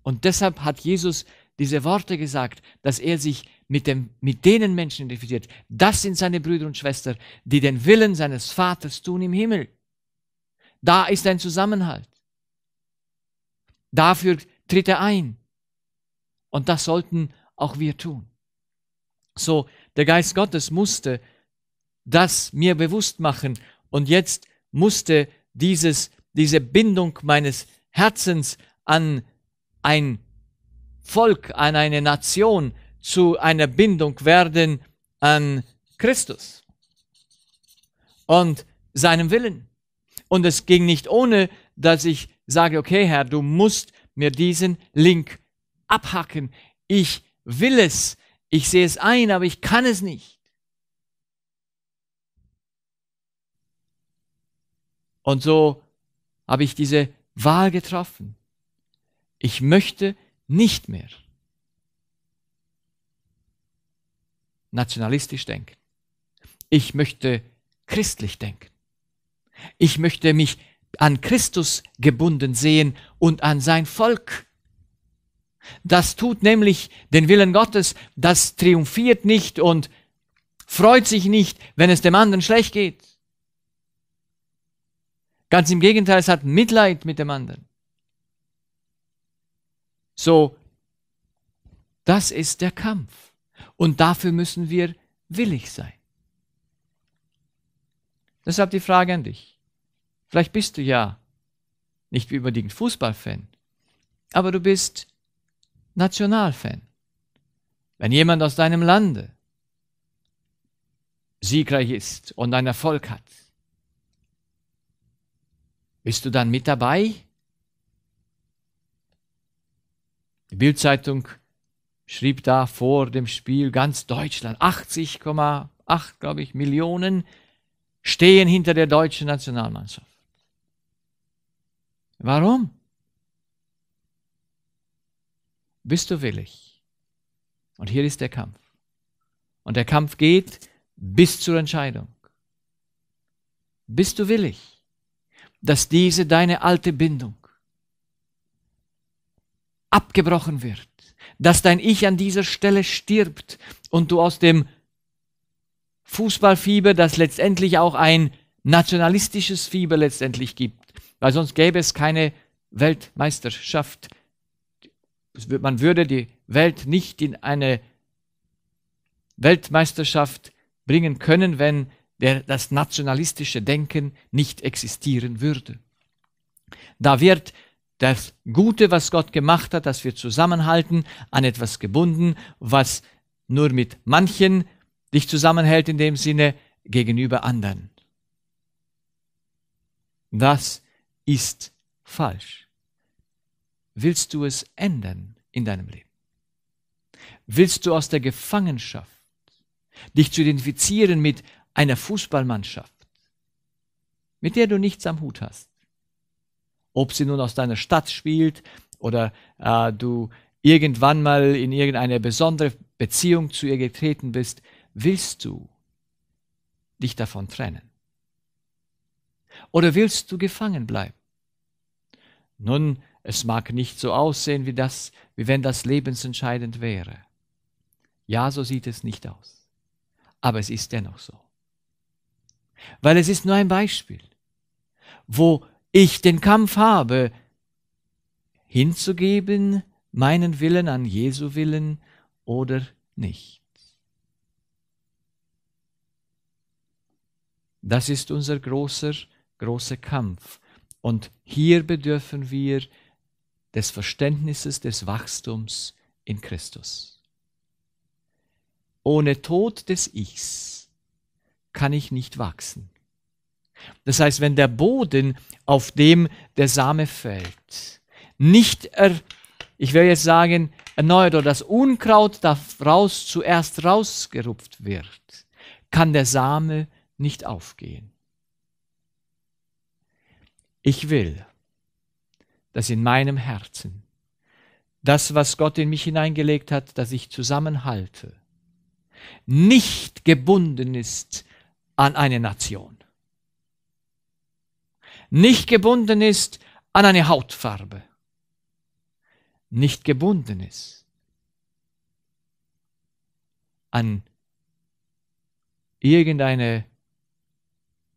Und deshalb hat Jesus diese Worte gesagt, dass er sich mit, dem, mit denen Menschen identifiziert. Das sind seine Brüder und Schwestern, die den Willen seines Vaters tun im Himmel. Da ist ein Zusammenhalt. Dafür tritt er ein. Und das sollten auch wir tun. So, der Geist Gottes musste das mir bewusst machen und jetzt musste dieses, diese Bindung meines Herzens an ein Volk, an eine Nation zu einer Bindung werden an Christus und seinem Willen. Und es ging nicht ohne, dass ich sage, okay Herr, du musst mir diesen Link abhacken. Ich will es, ich sehe es ein, aber ich kann es nicht. Und so habe ich diese Wahl getroffen. Ich möchte nicht mehr nationalistisch denken. Ich möchte christlich denken. Ich möchte mich an Christus gebunden sehen und an sein Volk. Das tut nämlich den Willen Gottes, das triumphiert nicht und freut sich nicht, wenn es dem anderen schlecht geht. Ganz im Gegenteil, es hat Mitleid mit dem anderen. So, das ist der Kampf. Und dafür müssen wir willig sein. Deshalb die Frage an dich. Vielleicht bist du ja nicht unbedingt Fußballfan, aber du bist Nationalfan. Wenn jemand aus deinem Lande siegreich ist und einen Erfolg hat, bist du dann mit dabei Die Bildzeitung schrieb da vor dem Spiel ganz Deutschland, 80,8, glaube ich, Millionen stehen hinter der deutschen Nationalmannschaft. Warum? Bist du willig? Und hier ist der Kampf. Und der Kampf geht bis zur Entscheidung. Bist du willig, dass diese deine alte Bindung, abgebrochen wird, dass dein Ich an dieser Stelle stirbt und du aus dem Fußballfieber, das letztendlich auch ein nationalistisches Fieber letztendlich gibt, weil sonst gäbe es keine Weltmeisterschaft. Man würde die Welt nicht in eine Weltmeisterschaft bringen können, wenn der, das nationalistische Denken nicht existieren würde. Da wird das Gute, was Gott gemacht hat, dass wir zusammenhalten, an etwas gebunden, was nur mit manchen dich zusammenhält in dem Sinne gegenüber anderen. Das ist falsch. Willst du es ändern in deinem Leben? Willst du aus der Gefangenschaft dich zu identifizieren mit einer Fußballmannschaft, mit der du nichts am Hut hast? ob sie nun aus deiner Stadt spielt oder äh, du irgendwann mal in irgendeine besondere Beziehung zu ihr getreten bist, willst du dich davon trennen? Oder willst du gefangen bleiben? Nun, es mag nicht so aussehen, wie, das, wie wenn das lebensentscheidend wäre. Ja, so sieht es nicht aus. Aber es ist dennoch so. Weil es ist nur ein Beispiel, wo ich den Kampf habe, hinzugeben, meinen Willen an Jesu Willen oder nicht. Das ist unser großer, großer Kampf. Und hier bedürfen wir des Verständnisses, des Wachstums in Christus. Ohne Tod des Ichs kann ich nicht wachsen. Das heißt, wenn der Boden, auf dem der Same fällt, nicht, er, ich will jetzt sagen, erneuert oder das Unkraut daraus zuerst rausgerupft wird, kann der Same nicht aufgehen. Ich will, dass in meinem Herzen das, was Gott in mich hineingelegt hat, dass ich zusammenhalte, nicht gebunden ist an eine Nation nicht gebunden ist an eine Hautfarbe, nicht gebunden ist an irgendeine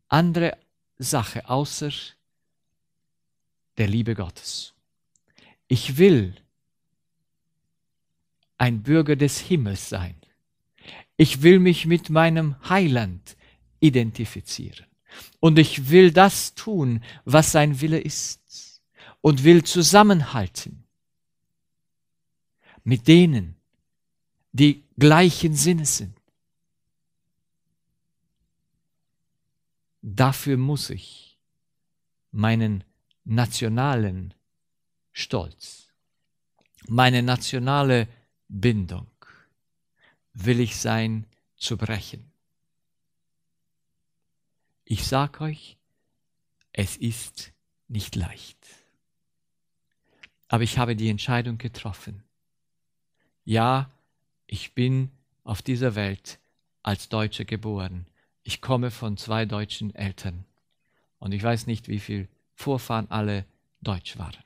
andere Sache außer der Liebe Gottes. Ich will ein Bürger des Himmels sein. Ich will mich mit meinem Heiland identifizieren und ich will das tun, was sein Wille ist und will zusammenhalten mit denen, die gleichen Sinnes sind. Dafür muss ich meinen nationalen Stolz, meine nationale Bindung, will ich sein, zu brechen. Ich sag euch, es ist nicht leicht. Aber ich habe die Entscheidung getroffen. Ja, ich bin auf dieser Welt als Deutsche geboren. Ich komme von zwei deutschen Eltern. Und ich weiß nicht, wie viel Vorfahren alle deutsch waren.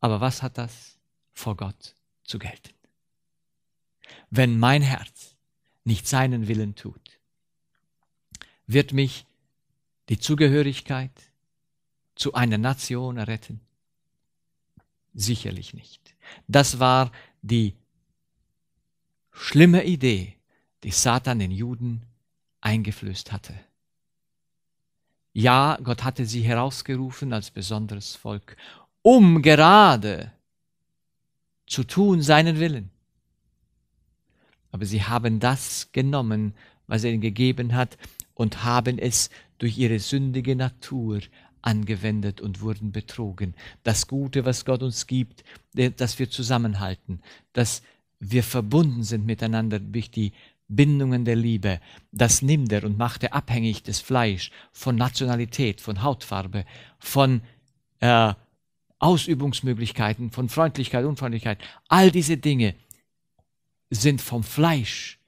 Aber was hat das vor Gott zu gelten? Wenn mein Herz nicht seinen Willen tut, wird mich die Zugehörigkeit zu einer Nation retten? Sicherlich nicht. Das war die schlimme Idee, die Satan den Juden eingeflößt hatte. Ja, Gott hatte sie herausgerufen als besonderes Volk, um gerade zu tun seinen Willen. Aber sie haben das genommen, was er ihnen gegeben hat, und haben es durch ihre sündige Natur angewendet und wurden betrogen. Das Gute, was Gott uns gibt, dass wir zusammenhalten, dass wir verbunden sind miteinander durch die Bindungen der Liebe, das nimmt er und macht er abhängig des Fleisch, von Nationalität, von Hautfarbe, von äh, Ausübungsmöglichkeiten, von Freundlichkeit, Unfreundlichkeit. All diese Dinge sind vom Fleisch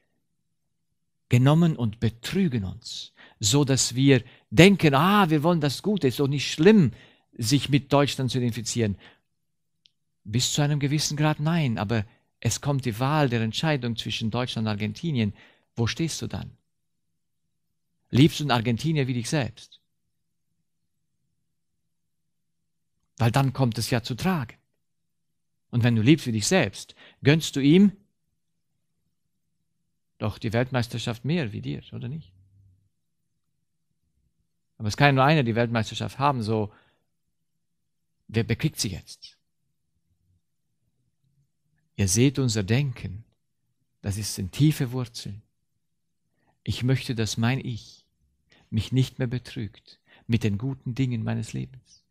genommen und betrügen uns, so dass wir denken, ah, wir wollen das Gute, ist doch nicht schlimm, sich mit Deutschland zu identifizieren. Bis zu einem gewissen Grad nein, aber es kommt die Wahl der Entscheidung zwischen Deutschland und Argentinien. Wo stehst du dann? Liebst du in Argentinien wie dich selbst? Weil dann kommt es ja zu tragen. Und wenn du liebst wie dich selbst, gönnst du ihm doch die Weltmeisterschaft mehr wie dir, oder nicht? Aber es kann nur einer die Weltmeisterschaft haben, so wer bekriegt sie jetzt? Ihr seht unser Denken, das ist in tiefe Wurzeln. Ich möchte, dass mein Ich mich nicht mehr betrügt mit den guten Dingen meines Lebens.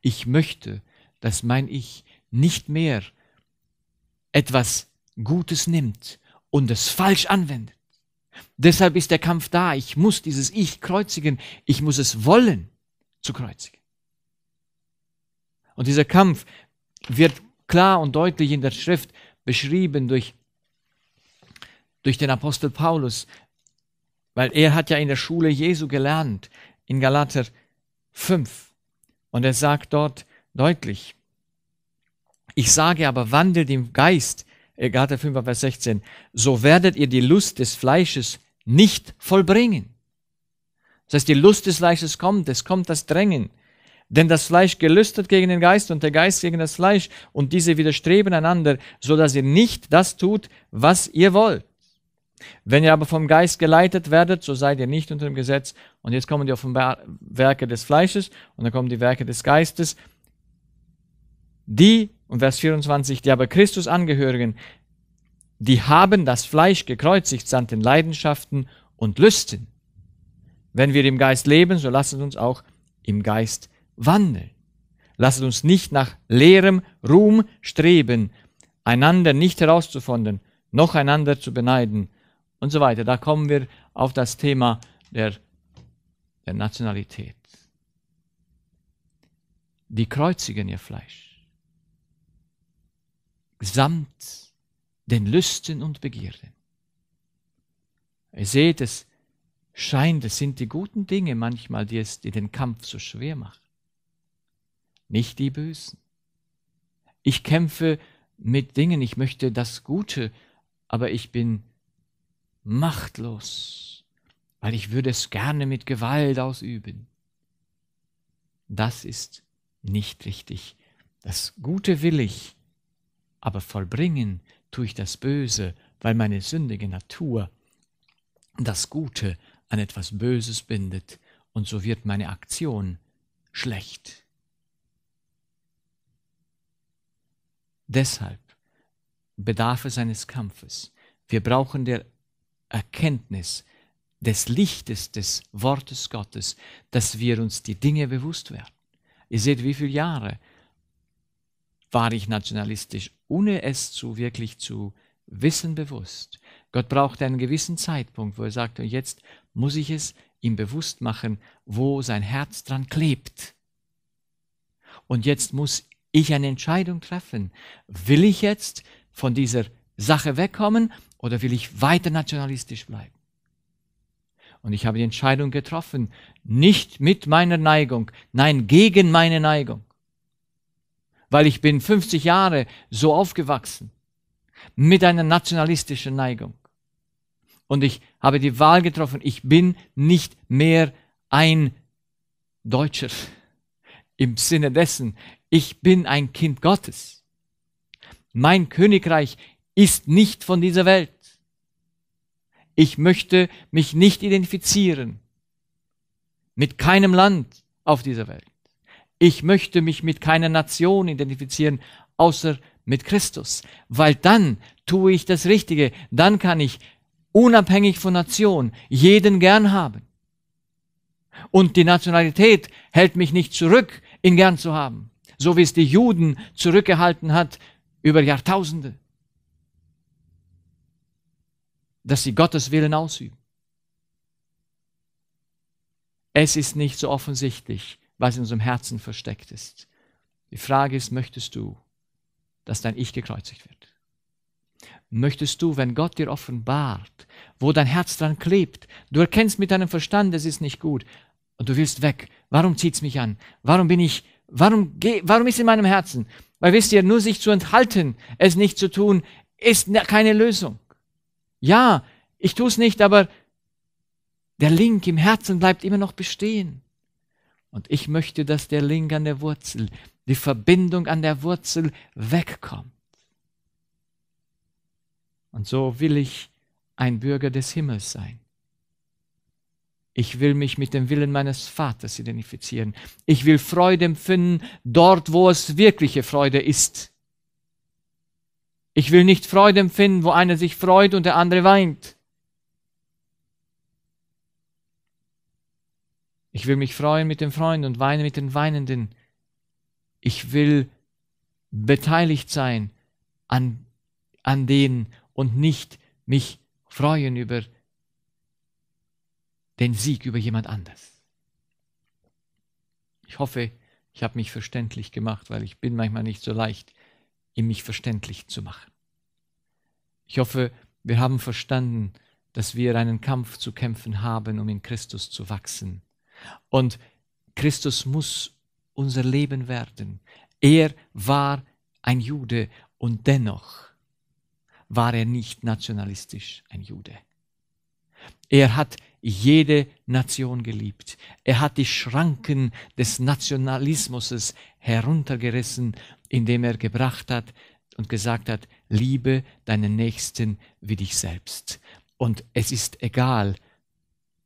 Ich möchte, dass mein Ich nicht mehr etwas Gutes nimmt, und es falsch anwendet. Deshalb ist der Kampf da. Ich muss dieses Ich kreuzigen. Ich muss es wollen zu kreuzigen. Und dieser Kampf wird klar und deutlich in der Schrift beschrieben durch, durch den Apostel Paulus, weil er hat ja in der Schule Jesu gelernt, in Galater 5. Und er sagt dort deutlich, ich sage aber, wandelt im Geist, äh, Galater 5, Vers 16, so werdet ihr die Lust des Fleisches nicht vollbringen. Das heißt, die Lust des Fleisches kommt, es kommt das Drängen. Denn das Fleisch gelüstet gegen den Geist und der Geist gegen das Fleisch und diese widerstreben einander, so dass ihr nicht das tut, was ihr wollt. Wenn ihr aber vom Geist geleitet werdet, so seid ihr nicht unter dem Gesetz. Und jetzt kommen die Werke des Fleisches und dann kommen die Werke des Geistes, die und Vers 24, die aber Christus angehörigen, die haben das Fleisch gekreuzigt samt den Leidenschaften und Lüsten. Wenn wir im Geist leben, so lasset uns auch im Geist wandeln. Lasset uns nicht nach leerem Ruhm streben, einander nicht herauszufordern, noch einander zu beneiden und so weiter. Da kommen wir auf das Thema der, der Nationalität. Die kreuzigen ihr Fleisch samt den Lüsten und Begierden. Ihr seht, es scheint, es sind die guten Dinge manchmal, die es die den Kampf so schwer machen, nicht die bösen. Ich kämpfe mit Dingen, ich möchte das Gute, aber ich bin machtlos, weil ich würde es gerne mit Gewalt ausüben. Das ist nicht richtig. Das Gute will ich, aber vollbringen tue ich das Böse, weil meine sündige Natur das Gute an etwas Böses bindet, und so wird meine Aktion schlecht. Deshalb bedarf es eines Kampfes. Wir brauchen der Erkenntnis, des Lichtes des Wortes Gottes, dass wir uns die Dinge bewusst werden. Ihr seht, wie viele Jahre war ich nationalistisch ohne es zu wirklich zu wissen bewusst. Gott braucht einen gewissen Zeitpunkt, wo er sagt, und jetzt muss ich es ihm bewusst machen, wo sein Herz dran klebt. Und jetzt muss ich eine Entscheidung treffen. Will ich jetzt von dieser Sache wegkommen oder will ich weiter nationalistisch bleiben? Und ich habe die Entscheidung getroffen, nicht mit meiner Neigung, nein, gegen meine Neigung weil ich bin 50 Jahre so aufgewachsen mit einer nationalistischen Neigung. Und ich habe die Wahl getroffen, ich bin nicht mehr ein Deutscher im Sinne dessen, ich bin ein Kind Gottes. Mein Königreich ist nicht von dieser Welt. Ich möchte mich nicht identifizieren mit keinem Land auf dieser Welt. Ich möchte mich mit keiner Nation identifizieren, außer mit Christus, weil dann tue ich das Richtige, dann kann ich unabhängig von Nation jeden gern haben. Und die Nationalität hält mich nicht zurück, ihn gern zu haben, so wie es die Juden zurückgehalten hat über Jahrtausende, dass sie Gottes Willen ausüben. Es ist nicht so offensichtlich, was in unserem Herzen versteckt ist. Die Frage ist, möchtest du, dass dein Ich gekreuzigt wird? Möchtest du, wenn Gott dir offenbart, wo dein Herz dran klebt, du erkennst mit deinem Verstand, es ist nicht gut und du willst weg. Warum zieht es mich an? Warum bin ich, warum, warum ist in meinem Herzen? Weil wisst ihr, nur sich zu enthalten, es nicht zu tun, ist ne, keine Lösung. Ja, ich tue es nicht, aber der Link im Herzen bleibt immer noch bestehen. Und ich möchte, dass der Link an der Wurzel, die Verbindung an der Wurzel wegkommt. Und so will ich ein Bürger des Himmels sein. Ich will mich mit dem Willen meines Vaters identifizieren. Ich will Freude empfinden dort, wo es wirkliche Freude ist. Ich will nicht Freude empfinden, wo einer sich freut und der andere weint. Ich will mich freuen mit den Freunden und weinen mit den Weinenden. Ich will beteiligt sein an, an denen und nicht mich freuen über den Sieg über jemand anders. Ich hoffe, ich habe mich verständlich gemacht, weil ich bin manchmal nicht so leicht, in mich verständlich zu machen. Ich hoffe, wir haben verstanden, dass wir einen Kampf zu kämpfen haben, um in Christus zu wachsen und Christus muss unser Leben werden. Er war ein Jude und dennoch war er nicht nationalistisch ein Jude. Er hat jede Nation geliebt. Er hat die Schranken des Nationalismus heruntergerissen, indem er gebracht hat und gesagt hat, liebe deinen Nächsten wie dich selbst. Und es ist egal,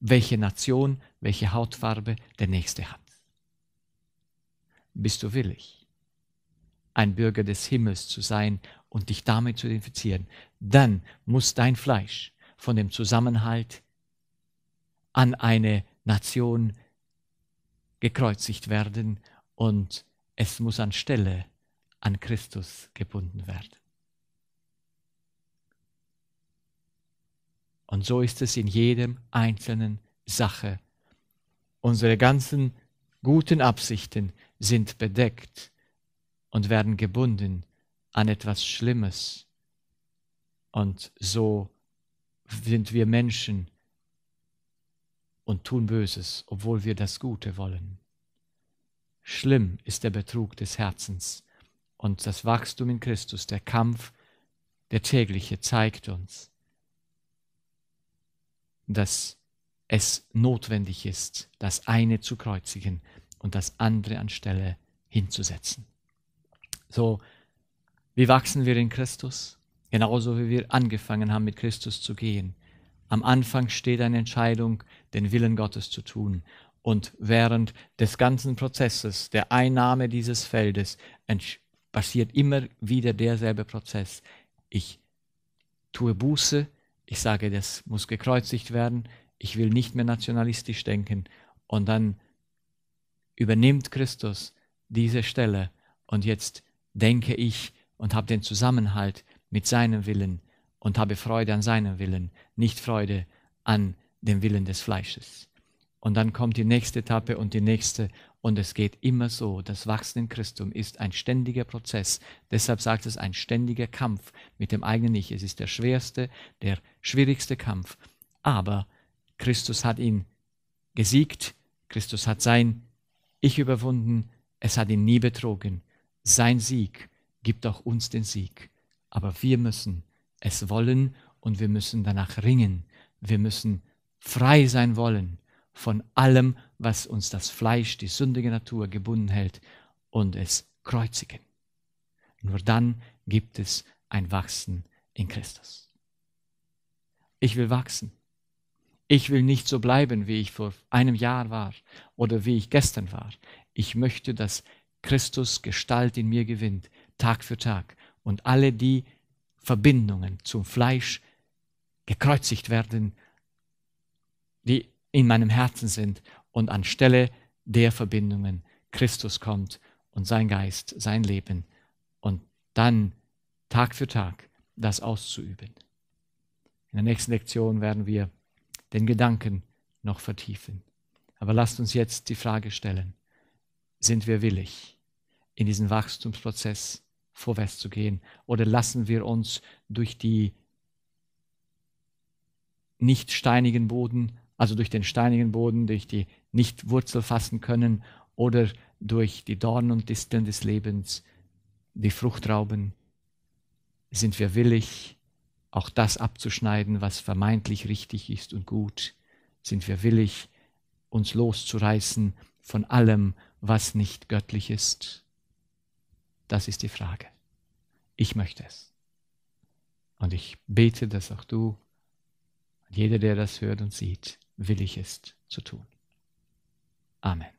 welche Nation, welche Hautfarbe der Nächste hat. Bist du willig, ein Bürger des Himmels zu sein und dich damit zu infizieren, dann muss dein Fleisch von dem Zusammenhalt an eine Nation gekreuzigt werden und es muss anstelle an Christus gebunden werden. Und so ist es in jedem einzelnen Sache. Unsere ganzen guten Absichten sind bedeckt und werden gebunden an etwas Schlimmes. Und so sind wir Menschen und tun Böses, obwohl wir das Gute wollen. Schlimm ist der Betrug des Herzens und das Wachstum in Christus, der Kampf, der tägliche zeigt uns, dass es notwendig ist, das eine zu kreuzigen und das andere anstelle hinzusetzen. So, wie wachsen wir in Christus? Genauso wie wir angefangen haben, mit Christus zu gehen. Am Anfang steht eine Entscheidung, den Willen Gottes zu tun. Und während des ganzen Prozesses, der Einnahme dieses Feldes, passiert immer wieder derselbe Prozess. Ich tue Buße, ich sage, das muss gekreuzigt werden, ich will nicht mehr nationalistisch denken. Und dann übernimmt Christus diese Stelle und jetzt denke ich und habe den Zusammenhalt mit seinem Willen und habe Freude an seinem Willen, nicht Freude an dem Willen des Fleisches. Und dann kommt die nächste Etappe und die nächste. Und es geht immer so. Das Wachsen im Christum ist ein ständiger Prozess. Deshalb sagt es ein ständiger Kampf mit dem eigenen Ich. Es ist der schwerste, der schwierigste Kampf. Aber Christus hat ihn gesiegt. Christus hat sein Ich überwunden. Es hat ihn nie betrogen. Sein Sieg gibt auch uns den Sieg. Aber wir müssen es wollen und wir müssen danach ringen. Wir müssen frei sein wollen von allem, was uns das Fleisch, die sündige Natur gebunden hält, und es kreuzigen. Nur dann gibt es ein Wachsen in Christus. Ich will wachsen. Ich will nicht so bleiben, wie ich vor einem Jahr war oder wie ich gestern war. Ich möchte, dass Christus Gestalt in mir gewinnt, Tag für Tag, und alle die Verbindungen zum Fleisch gekreuzigt werden, die in meinem Herzen sind und anstelle der Verbindungen Christus kommt und sein Geist, sein Leben und dann Tag für Tag das auszuüben. In der nächsten Lektion werden wir den Gedanken noch vertiefen. Aber lasst uns jetzt die Frage stellen, sind wir willig, in diesen Wachstumsprozess vorwärts zu gehen oder lassen wir uns durch die nicht steinigen Boden also durch den steinigen Boden, durch die nicht Wurzel fassen können oder durch die Dornen und Disteln des Lebens, die Fruchtrauben, sind wir willig, auch das abzuschneiden, was vermeintlich richtig ist und gut, sind wir willig, uns loszureißen von allem, was nicht göttlich ist. Das ist die Frage. Ich möchte es. Und ich bete, dass auch du und jeder, der das hört und sieht, willig ist zu tun. Amen.